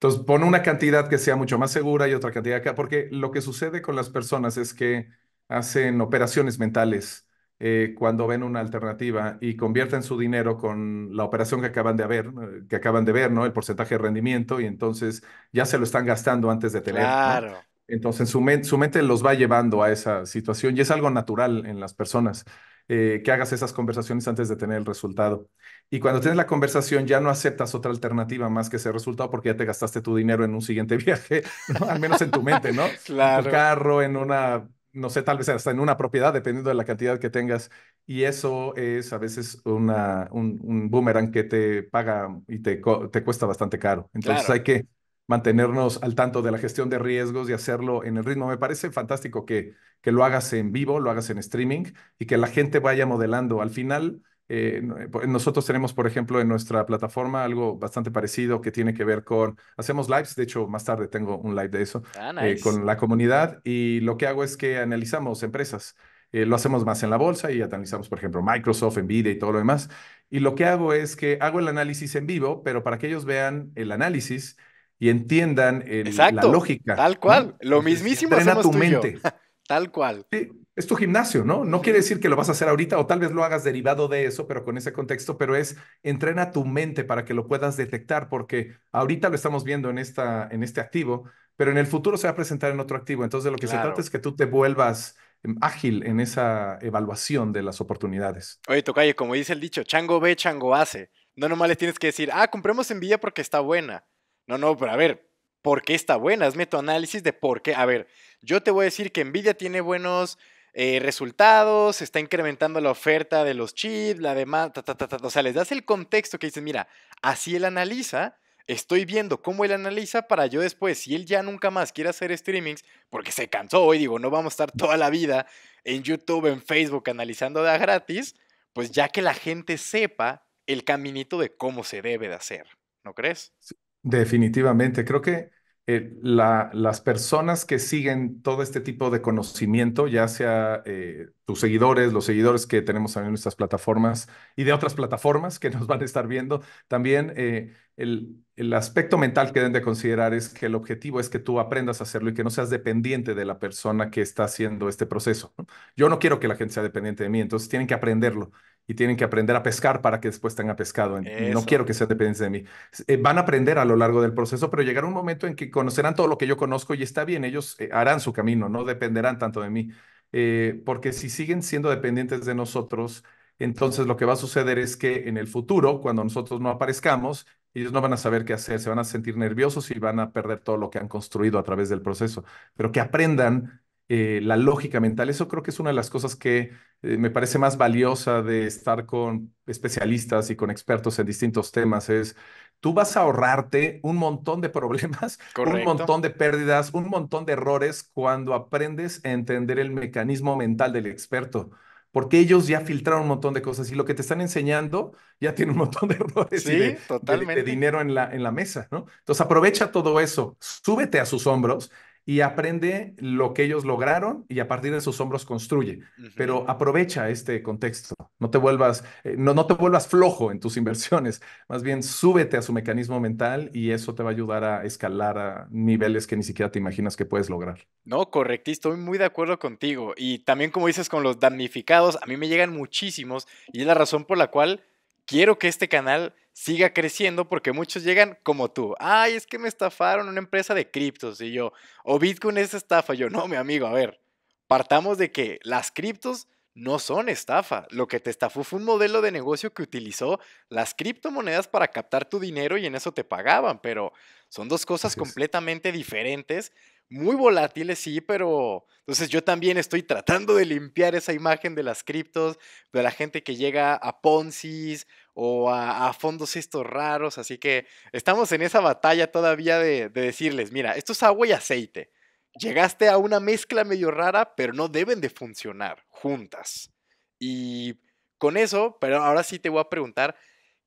Entonces, pon una cantidad que sea mucho más segura y otra cantidad acá, porque lo que sucede con las personas es que hacen operaciones mentales eh, cuando ven una alternativa y convierten su dinero con la operación que acaban de ver, eh, que acaban de ver, ¿no? El porcentaje de rendimiento y entonces ya se lo están gastando antes de tener. Claro. Entonces su, mente, los va llevando a esa situación y es algo natural en las personas eh, que hagas esas conversaciones antes de tener el resultado. Y cuando tienes la conversación ya no aceptas otra alternativa más que ese resultado porque ya te gastaste tu dinero en un siguiente viaje, al menos en tu mente, ¿no? claro. En un carro, en una, no sé, tal vez hasta en una propiedad, dependiendo de la cantidad que tengas. Y eso es a veces una, un, boomerang que te paga y te, cuesta bastante caro. Entonces hay que mantenernos al tanto de la gestión de riesgos y hacerlo en el ritmo. Me parece fantástico que, que lo hagas en vivo, lo hagas en streaming y que la gente vaya modelando. Al final, eh, eh, nosotros tenemos, por ejemplo, en nuestra plataforma algo bastante parecido que tiene que ver con, hacemos lives, de hecho, más tarde tengo un live de eso, ah, eh, con la comunidad y lo que hago es que analizamos empresas. lo hacemos más en la bolsa y analizamos, por ejemplo, Microsoft, Nvidia y todo lo demás. Y lo que hago es que hago el análisis en vivo, pero para que ellos vean el análisis, y entiendan la lógica. Tal cual, lo mismísimo Entrena tu mente. tal cual. Sí, es tu gimnasio, ¿no? No quiere decir que lo vas a hacer ahorita o tal vez lo hagas derivado de eso, pero con ese contexto, pero es entrena tu mente para que lo puedas detectar, porque ahorita lo estamos viendo en, esta, en este activo, pero en el futuro se va a presentar en otro activo. Entonces, lo que se trata es que tú te vuelvas em, ágil en esa evaluación de las oportunidades. Oye, Tocayo, como dice el dicho, chango ve, chango hace. No nomás le tienes que decir, ah, compremos en Villa porque está buena. No, no, pero a ver, ¿por qué está buena? Es análisis de por qué. A ver, yo te voy a decir que Nvidia tiene buenos eh, resultados, está incrementando la oferta de los chips, la demás, ta, ta, ta, o sea, les das el contexto que dices, mira, así él analiza, estoy viendo cómo él analiza para yo después, si él ya nunca más quiere hacer streamings, porque se cansó y digo, no vamos a estar toda la vida en YouTube, en Facebook analizando de gratis, pues ya que la gente sepa el caminito de cómo se debe de hacer, ¿no crees? Definitivamente, creo que eh, las personas que siguen todo este tipo de conocimiento, ya sea eh, tus seguidores, los seguidores que tenemos en nuestras plataformas y de otras plataformas que nos van a estar viendo, también eh, el, aspecto mental que deben de considerar es que el objetivo es que tú aprendas a hacerlo y que no seas dependiente de la persona que está haciendo este proceso. Yo no quiero que la gente sea dependiente de mí, entonces tienen que aprenderlo y tienen que aprender a pescar para que después tengan pescado. No quiero que sean dependientes de mí. Eh, van a aprender a lo largo del proceso, pero llegará un momento en que conocerán todo lo que yo conozco y está bien, ellos eh, harán su camino, no dependerán tanto de mí. Eh, porque si siguen siendo dependientes de nosotros, entonces lo que va a suceder es que en el futuro, cuando nosotros no aparezcamos, ellos no van a saber qué hacer, se van a sentir nerviosos y van a perder todo lo que han construido a través del proceso. Pero que aprendan eh, la lógica mental. Eso creo que es una de las cosas que eh, me parece más valiosa de estar con especialistas y con expertos en distintos temas. Es tú vas a ahorrarte un montón de problemas, un montón de pérdidas, un montón de errores cuando aprendes a entender el mecanismo mental del experto. Porque ellos ya filtraron un montón de cosas y lo que te están enseñando ya tiene un montón de errores y de, dinero en la, en la mesa, ¿no? Entonces aprovecha todo eso, súbete a sus hombros y aprende lo que ellos lograron y a partir de sus hombros construye. Pero aprovecha este contexto, no te vuelvas, eh, no, no te vuelvas flojo en tus inversiones, más bien súbete a su mecanismo mental y eso te va a ayudar a escalar a niveles que ni siquiera te imaginas que puedes lograr. No, correcto, estoy muy de acuerdo contigo. Y también como dices con los damnificados, a mí me llegan muchísimos y es la razón por la cual quiero que este canal siga creciendo porque muchos llegan como tú. Ay, es que me estafaron una empresa de criptos y yo, o Bitcoin es estafa. Yo, no, mi amigo, a ver, partamos de que las criptos no son estafa. Lo que te estafó fue un modelo de negocio que utilizó las criptomonedas para captar tu dinero y en eso te pagaban, pero son dos cosas completamente diferentes. Muy volátiles, sí, pero entonces yo también estoy tratando de limpiar esa imagen de las criptos, de la gente que llega a Ponzi's o a, fondos estos raros. Así que estamos en esa batalla todavía de, decirles, mira, esto es agua y aceite. Llegaste a una mezcla medio rara, pero no deben de funcionar juntas. Y con eso, pero ahora sí te voy a preguntar,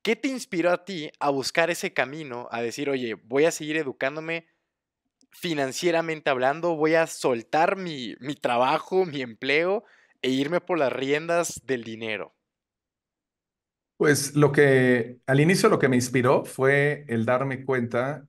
¿qué te inspiró a ti a buscar ese camino, a decir, oye, voy a seguir educándome financieramente hablando, voy a soltar mi trabajo, mi empleo e irme por las riendas del dinero? Pues lo que al inicio lo que me inspiró fue el darme cuenta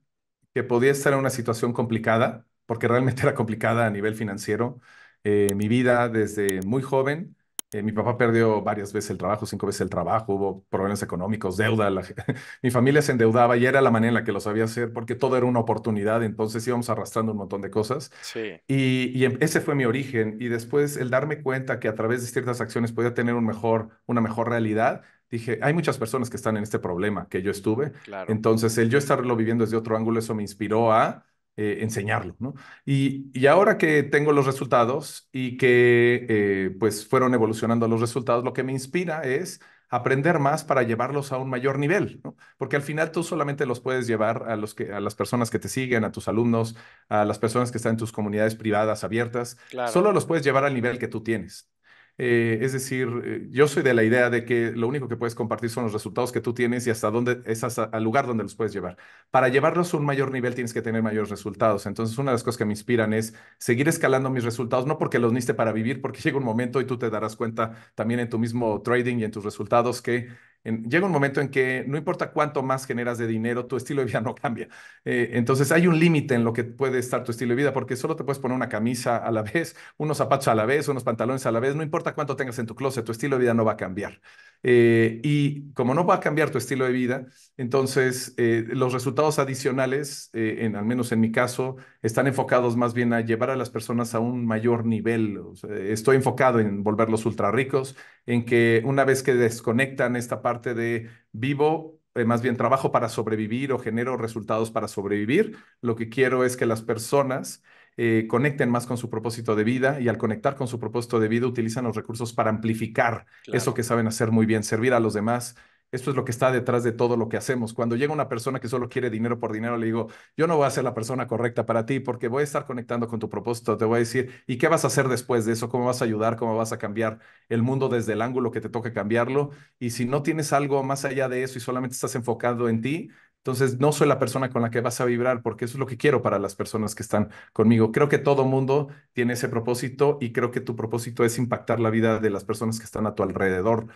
que podía estar en una situación complicada, porque realmente era complicada a nivel financiero. Eh, mi vida desde muy joven, eh, mi papá perdió varias veces el trabajo, cinco veces el trabajo, hubo problemas económicos, deuda, mi familia se endeudaba y era la manera en la que lo sabía hacer porque todo era una oportunidad, entonces íbamos arrastrando un montón de cosas. Sí. Y, em, ese fue mi origen y después el darme cuenta que a través de ciertas acciones podía tener un mejor, una mejor realidad, dije, hay muchas personas que están en este problema que yo estuve. Entonces, el yo estarlo viviendo desde otro ángulo, eso me inspiró a eh, enseñarlo, Y, ahora que tengo los resultados y que eh, pues fueron evolucionando los resultados, lo que me inspira es aprender más para llevarlos a un mayor nivel, Porque al final tú solamente los puedes llevar a, los que, a las personas que te siguen, a tus alumnos, a las personas que están en tus comunidades privadas abiertas, solo los puedes llevar al nivel que tú tienes. Eh, es decir, eh, yo soy de la idea de que lo único que puedes compartir son los resultados que tú tienes y hasta dónde es al lugar donde los puedes llevar. Para llevarlos a un mayor nivel tienes que tener mayores resultados. Entonces, una de las cosas que me inspiran es seguir escalando mis resultados, no porque los niste para vivir, porque llega un momento y tú te darás cuenta también en tu mismo trading y en tus resultados que llega un momento en que no importa cuánto más generas de dinero, tu estilo de vida no cambia. Eh, entonces hay un límite en lo que puede estar tu estilo de vida, porque solo te puedes poner una camisa a la vez, unos zapatos a la vez, unos pantalones a la vez, no importa cuánto tengas en tu closet, tu estilo de vida no va a cambiar. Eh, y como no va a cambiar tu estilo de vida, entonces eh, los resultados adicionales, en, al menos en mi caso, están enfocados más bien a llevar a las personas a un mayor nivel. estoy enfocado en volverlos ultra ricos, en que una vez que desconectan esta parte, parte de vivo, eh, más bien trabajo para sobrevivir o genero resultados para sobrevivir. Lo que quiero es que las personas eh, conecten más con su propósito de vida y al conectar con su propósito de vida utilizan los recursos para amplificar eso que saben hacer muy bien, servir a los demás, esto es lo que está detrás de todo lo que hacemos. Cuando llega una persona que solo quiere dinero por dinero, le digo, yo no voy a ser la persona correcta para ti porque voy a estar conectando con tu propósito, te voy a decir, ¿y qué vas a hacer después de eso? ¿Cómo vas a ayudar? ¿Cómo vas a cambiar el mundo desde el ángulo que te toque cambiarlo? Y si no tienes algo más allá de eso y solamente estás enfocado en ti, entonces no soy la persona con la que vas a vibrar porque eso es lo que quiero para las personas que están conmigo. Creo que todo mundo tiene ese propósito y creo que tu propósito es impactar la vida de las personas que están a tu alrededor.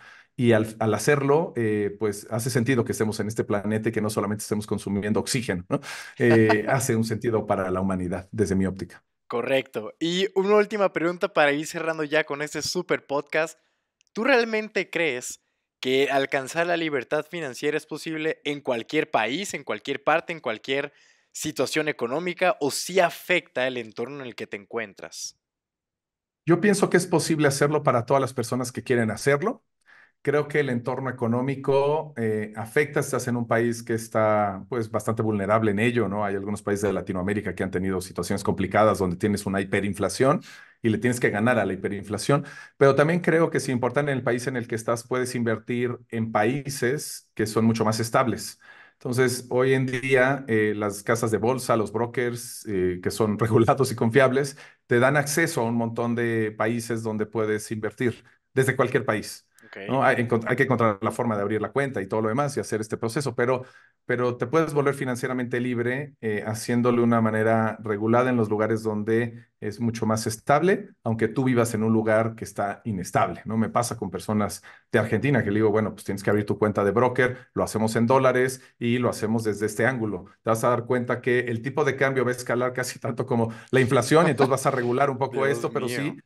Y al, hacerlo, eh, pues hace sentido que estemos en este planeta y que no solamente estemos consumiendo oxígeno, ¿no? Eh, hace un sentido para la humanidad, desde mi óptica. Correcto. Y una última pregunta para ir cerrando ya con este super podcast. ¿Tú realmente crees que alcanzar la libertad financiera es posible en cualquier país, en cualquier parte, en cualquier situación económica o si afecta el entorno en el que te encuentras? Yo pienso que es posible hacerlo para todas las personas que quieren hacerlo Creo que el entorno económico eh, afecta, estás en un país que está pues bastante vulnerable en ello, ¿no? Hay algunos países de Latinoamérica que han tenido situaciones complicadas donde tienes una hiperinflación y le tienes que ganar a la hiperinflación, pero también creo que si importan en el país en el que estás, puedes invertir en países que son mucho más estables. Entonces, hoy en día, eh, las casas de bolsa, los brokers, eh, que son regulados y confiables, te dan acceso a un montón de países donde puedes invertir desde cualquier país. Hay, que encontrar la forma de abrir la cuenta y todo lo demás y hacer este proceso, pero, pero te puedes volver financieramente libre eh, haciéndolo de una manera regulada en los lugares donde es mucho más estable, aunque tú vivas en un lugar que está inestable. ¿no? Me pasa con personas de Argentina que le digo, bueno, pues tienes que abrir tu cuenta de broker, lo hacemos en dólares y lo hacemos desde este ángulo. Te vas a dar cuenta que el tipo de cambio va a escalar casi tanto como la inflación y entonces vas a regular un poco esto, pero sí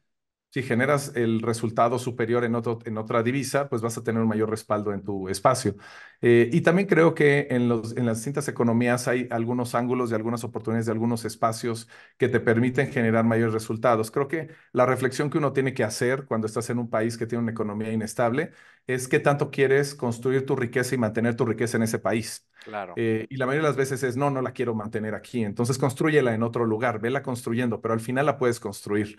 si generas el resultado superior en, en otra divisa, pues vas a tener un mayor respaldo en tu espacio. Eh, y también creo que en, las distintas economías hay algunos ángulos y algunas oportunidades de algunos espacios que te permiten generar mayores resultados. Creo que la reflexión que uno tiene que hacer cuando estás en un país que tiene una economía inestable es qué tanto quieres construir tu riqueza y mantener tu riqueza en ese país. Claro. Eh, y la mayoría de las veces es, no, no la quiero mantener aquí. Entonces, construyela en otro lugar, vela construyendo, pero al final la puedes construir.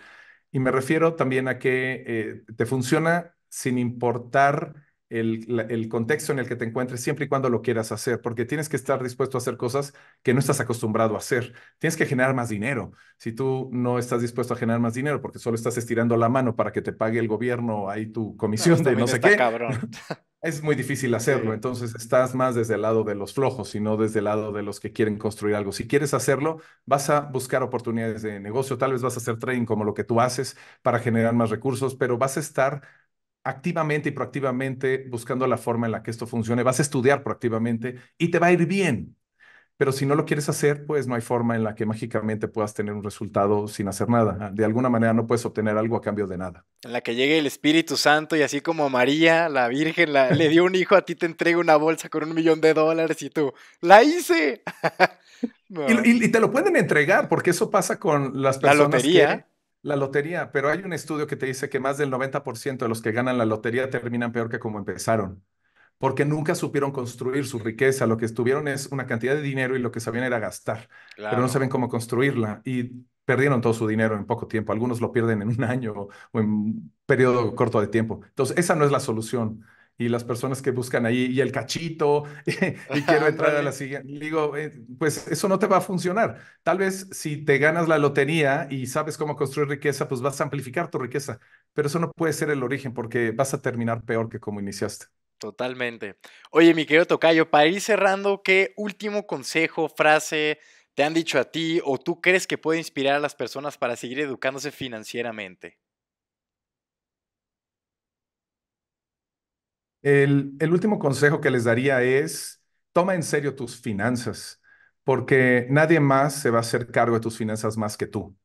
Y me refiero también a que eh, te funciona sin importar el, contexto en el que te encuentres siempre y cuando lo quieras hacer, porque tienes que estar dispuesto a hacer cosas que no estás acostumbrado a hacer. Tienes que generar más dinero. Si tú no estás dispuesto a generar más dinero porque solo estás estirando la mano para que te pague el gobierno ahí tu comisión de no sé qué, cabrón. es muy difícil hacerlo. Entonces estás más desde el lado de los flojos y no desde el lado de los que quieren construir algo. Si quieres hacerlo, vas a buscar oportunidades de negocio, tal vez vas a hacer trading como lo que tú haces para generar más recursos, pero vas a estar activamente y proactivamente buscando la forma en la que esto funcione. Vas a estudiar proactivamente y te va a ir bien. Pero si no lo quieres hacer, pues no hay forma en la que mágicamente puedas tener un resultado sin hacer nada. De alguna manera no puedes obtener algo a cambio de nada. En la que llegue el Espíritu Santo y así como María, la Virgen, le dio un hijo, a ti te entrega una bolsa con un millón de dólares y tú, ¡la hice! y, te lo pueden entregar porque eso pasa con las personas. ¿eh? la lotería, pero hay un estudio que te dice que más del 90% de los que ganan la lotería terminan peor que como empezaron, porque nunca supieron construir su riqueza, lo que tuvieron es una cantidad de dinero y lo que sabían era gastar, pero no saben cómo construirla y perdieron todo su dinero en poco tiempo, algunos lo pierden en un año o en un periodo corto de tiempo. Entonces, esa no es la solución y las personas que buscan ahí y el cachito y, quiero entrar a la siguiente. Digo, eh, pues eso no te va a funcionar. Tal vez si te ganas la lotería y sabes cómo construir riqueza, pues vas a amplificar tu riqueza, pero eso no puede ser el origen porque vas a terminar peor que como iniciaste. Totalmente. Oye, mi querido Tocayo, para ir cerrando, ¿qué último consejo, frase te han dicho a ti o tú crees que puede inspirar a las personas para seguir educándose financieramente? El, último consejo que les daría es, toma en serio tus finanzas, porque nadie más se va a hacer cargo de tus finanzas más que tú.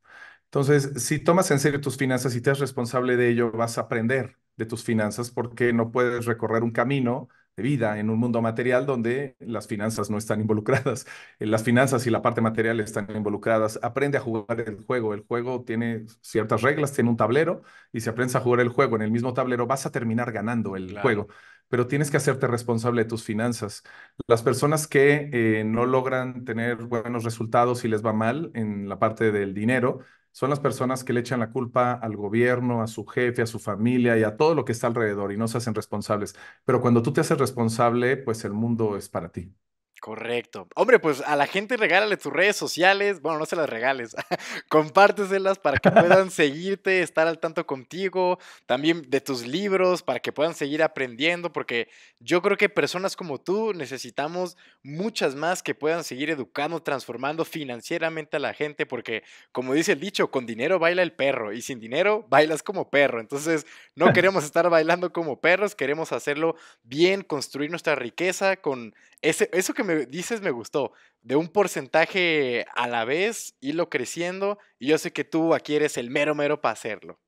Entonces, si tomas en serio tus finanzas y te es responsable de ello, vas a aprender de tus finanzas porque no puedes recorrer un camino vida en un mundo material donde las finanzas no están involucradas, eh, las finanzas y la parte material están involucradas. Aprende a jugar el juego, el juego tiene ciertas reglas, tiene un tablero y si aprendes a jugar el juego en el mismo tablero vas a terminar ganando el juego pero tienes que hacerte responsable de tus finanzas. Las personas que eh, no logran tener buenos resultados y les va mal en la parte del dinero, son las personas que le echan la culpa al gobierno, a su jefe, a su familia y a todo lo que está alrededor y no se hacen responsables. Pero cuando tú te haces responsable, pues el mundo es para ti. Correcto. Hombre, pues a la gente regálale tus redes sociales. Bueno, no se las regales. Compárteselas para que puedan seguirte, estar al tanto contigo. También de tus libros, para que puedan seguir aprendiendo. Porque yo creo que personas como tú necesitamos muchas más que puedan seguir educando, transformando financieramente a la gente. Porque, como dice el dicho, con dinero baila el perro y sin dinero bailas como perro. Entonces, no queremos estar bailando como perros. Queremos hacerlo bien, construir nuestra riqueza con eso que me dices me gustó, de un porcentaje a la vez, irlo creciendo, y yo sé que tú aquí eres el mero mero para hacerlo.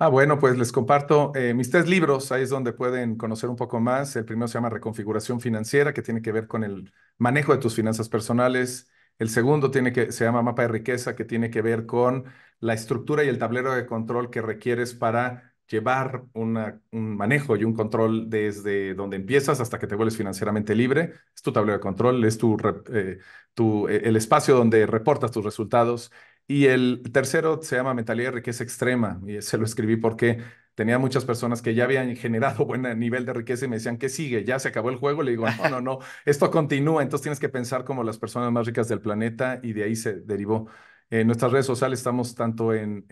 Ah, bueno, pues les comparto eh, mis tres libros, ahí es donde pueden conocer un poco más. El primero se llama Reconfiguración Financiera, que tiene que ver con el manejo de tus finanzas personales. El segundo tiene que, se llama Mapa de Riqueza, que tiene que ver con la estructura y el tablero de control que requieres para llevar un manejo y un control desde donde empiezas hasta que te vuelves financieramente libre. Es tu tablero de control, es tu, eh, eh, el espacio donde reportas tus resultados. Y el tercero se llama mentalidad de riqueza extrema y se lo escribí porque tenía muchas personas que ya habían generado buen nivel de riqueza y me decían, ¿qué sigue? ¿Ya se acabó el juego? Le digo, no, no, no, esto continúa. Entonces tienes que pensar como las personas más ricas del planeta y de ahí se derivó. En nuestras redes sociales estamos tanto en,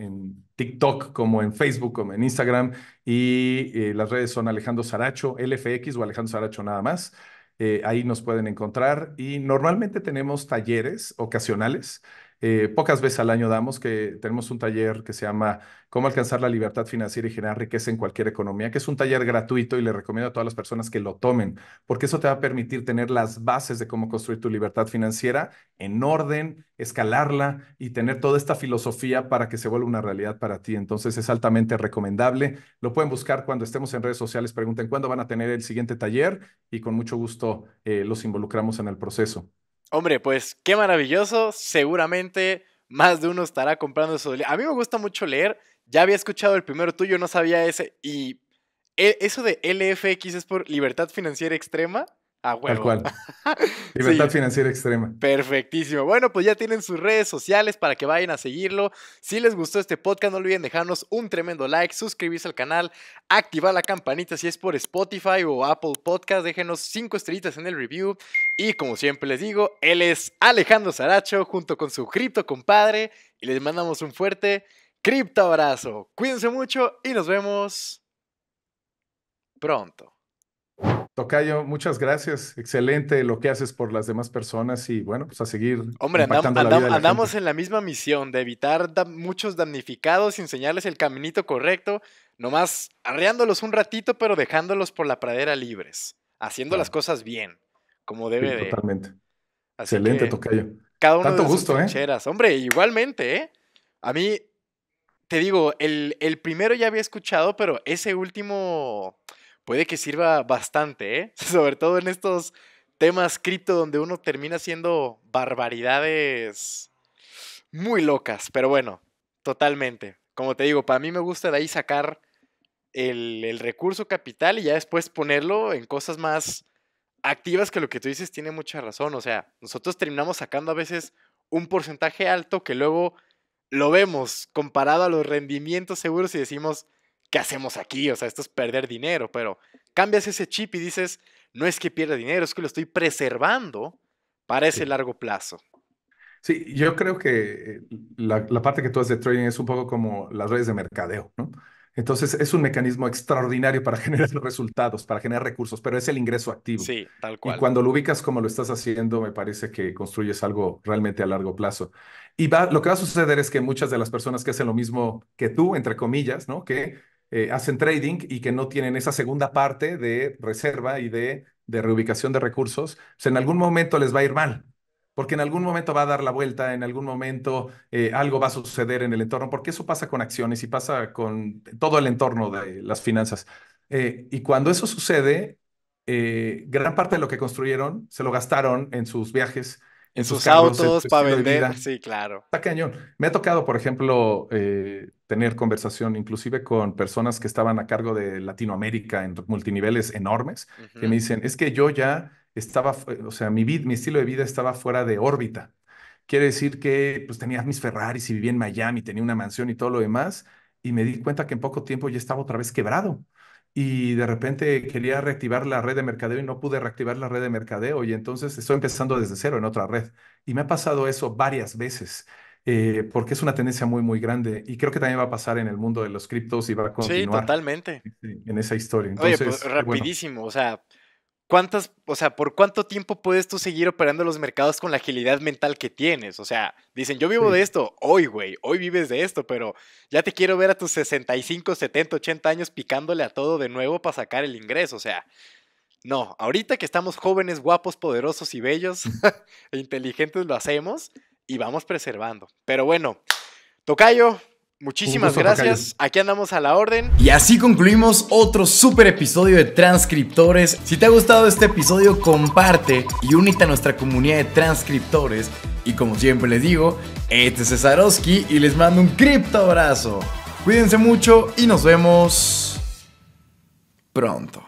TikTok como en Facebook, como en Instagram. Y eh, las redes son Alejandro Saracho, LFX o Alejandro Saracho nada más. Eh, ahí nos pueden encontrar. Y normalmente tenemos talleres ocasionales eh, pocas veces al año damos, que tenemos un taller que se llama Cómo alcanzar la libertad financiera y generar riqueza en cualquier economía, que es un taller gratuito y le recomiendo a todas las personas que lo tomen, porque eso te va a permitir tener las bases de cómo construir tu libertad financiera en orden, escalarla y tener toda esta filosofía para que se vuelva una realidad para ti. Entonces es altamente recomendable. Lo pueden buscar cuando estemos en redes sociales, pregunten cuándo van a tener el siguiente taller y con mucho gusto eh, los involucramos en el proceso. Hombre, pues qué maravilloso. Seguramente más de uno estará comprando eso. A mí me gusta mucho leer. Ya había escuchado el primero tuyo, no sabía ese. Y e, eso de LFX es por libertad financiera extrema. Tal cual. Libertad financiera extrema. Perfectísimo. Bueno, pues ya tienen sus redes sociales para que vayan a seguirlo. Si les gustó este podcast, no olviden dejarnos un tremendo like, suscribirse al canal, activar la campanita si es por Spotify o Apple Podcast. Déjenos cinco estrellitas en el review. Y como siempre les digo, él es Alejandro Saracho junto con su cripto compadre. Y les mandamos un fuerte cripto abrazo. Cuídense mucho y nos vemos pronto. Tocayo, muchas gracias. Excelente lo que haces por las demás personas y bueno, pues a seguir. Hombre, andamos en la misma misión de evitar muchos damnificados, enseñarles el caminito correcto, nomás arreándolos un ratito, pero dejándolos por la pradera libres, haciendo las cosas bien, como debe de. Totalmente. Excelente, Tocayo. Cada uno Tanto gusto, ¿eh? Hombre, igualmente, ¿eh? A mí, te digo, el, el primero ya había escuchado, pero ese último puede que sirva bastante, ¿eh? Sobre todo en estos temas cripto donde uno termina haciendo barbaridades muy locas, pero bueno, totalmente. Como te digo, para mí me gusta de ahí sacar el, el, recurso capital y ya después ponerlo en cosas más activas que lo que tú dices tiene mucha razón. O sea, nosotros terminamos sacando a veces un porcentaje alto que luego lo vemos comparado a los rendimientos seguros y decimos, ¿qué hacemos aquí? O sea, esto es perder dinero, pero cambias ese chip y dices, no es que pierda dinero, es que lo estoy preservando para ese largo plazo. Sí, yo creo que eh, la, parte que tú haces de trading es un poco como las redes de mercadeo, ¿no? Entonces es un mecanismo extraordinario para generar resultados, para generar recursos, pero es el ingreso activo. Sí, tal cual. Y cuando lo ubicas como lo estás haciendo, me parece que construyes algo realmente a largo plazo. Y va, lo que va a suceder es que muchas de las personas que hacen lo mismo que tú, entre comillas, ¿no? Que eh, hacen trading y que no tienen esa segunda parte de reserva y de, de reubicación de recursos, pues, en algún momento les va a ir mal, porque en algún momento va a dar la vuelta, en algún momento eh, algo va a suceder en el entorno, porque eso pasa con acciones y pasa con todo el entorno de las finanzas. Eh, y cuando eso sucede, gran parte de lo que construyeron se lo gastaron en sus viajes en sus, autos para vender. Sí, claro. Está cañón. Me ha tocado, por ejemplo, eh, tener conversación inclusive con personas que estaban a cargo de Latinoamérica en multiniveles enormes, que me dicen, es que yo ya estaba, o sea, mi, estilo de vida estaba fuera de órbita. Quiere decir que pues tenía mis Ferraris y vivía en Miami, tenía una mansión y todo lo demás, y me di cuenta que en poco tiempo ya estaba otra vez quebrado y de repente quería reactivar la red de mercadeo y no pude reactivar la red de mercadeo y entonces estoy empezando desde cero en otra red. Y me ha pasado eso varias veces. Eh, porque es una tendencia muy, muy grande y creo que también va a pasar en el mundo de los criptos y va a continuar. Sí, totalmente. En esa historia. Pues entonces, eh, Oye, rapidísimo, o sea, ¿cuántas, o sea, por cuánto tiempo puedes tú seguir operando los mercados con la agilidad mental que tienes? O sea, dicen, yo vivo de esto hoy, güey, hoy vives de esto, pero ya te quiero ver a tus 65, 70, 80 años picándole a todo de nuevo para sacar el ingreso, o sea. No, ahorita que estamos jóvenes, guapos, poderosos y bellos e inteligentes lo hacemos y vamos preservando. Pero bueno, Tocayo, Muchísimas gracias. Aquí andamos a la orden. Y así concluimos otro super episodio de Transcriptores. Si te ha gustado este episodio, comparte y únete a nuestra comunidad de transcriptores. Y como siempre les digo, este es Cesarowski y les mando un cripto abrazo. Cuídense mucho y nos vemos pronto.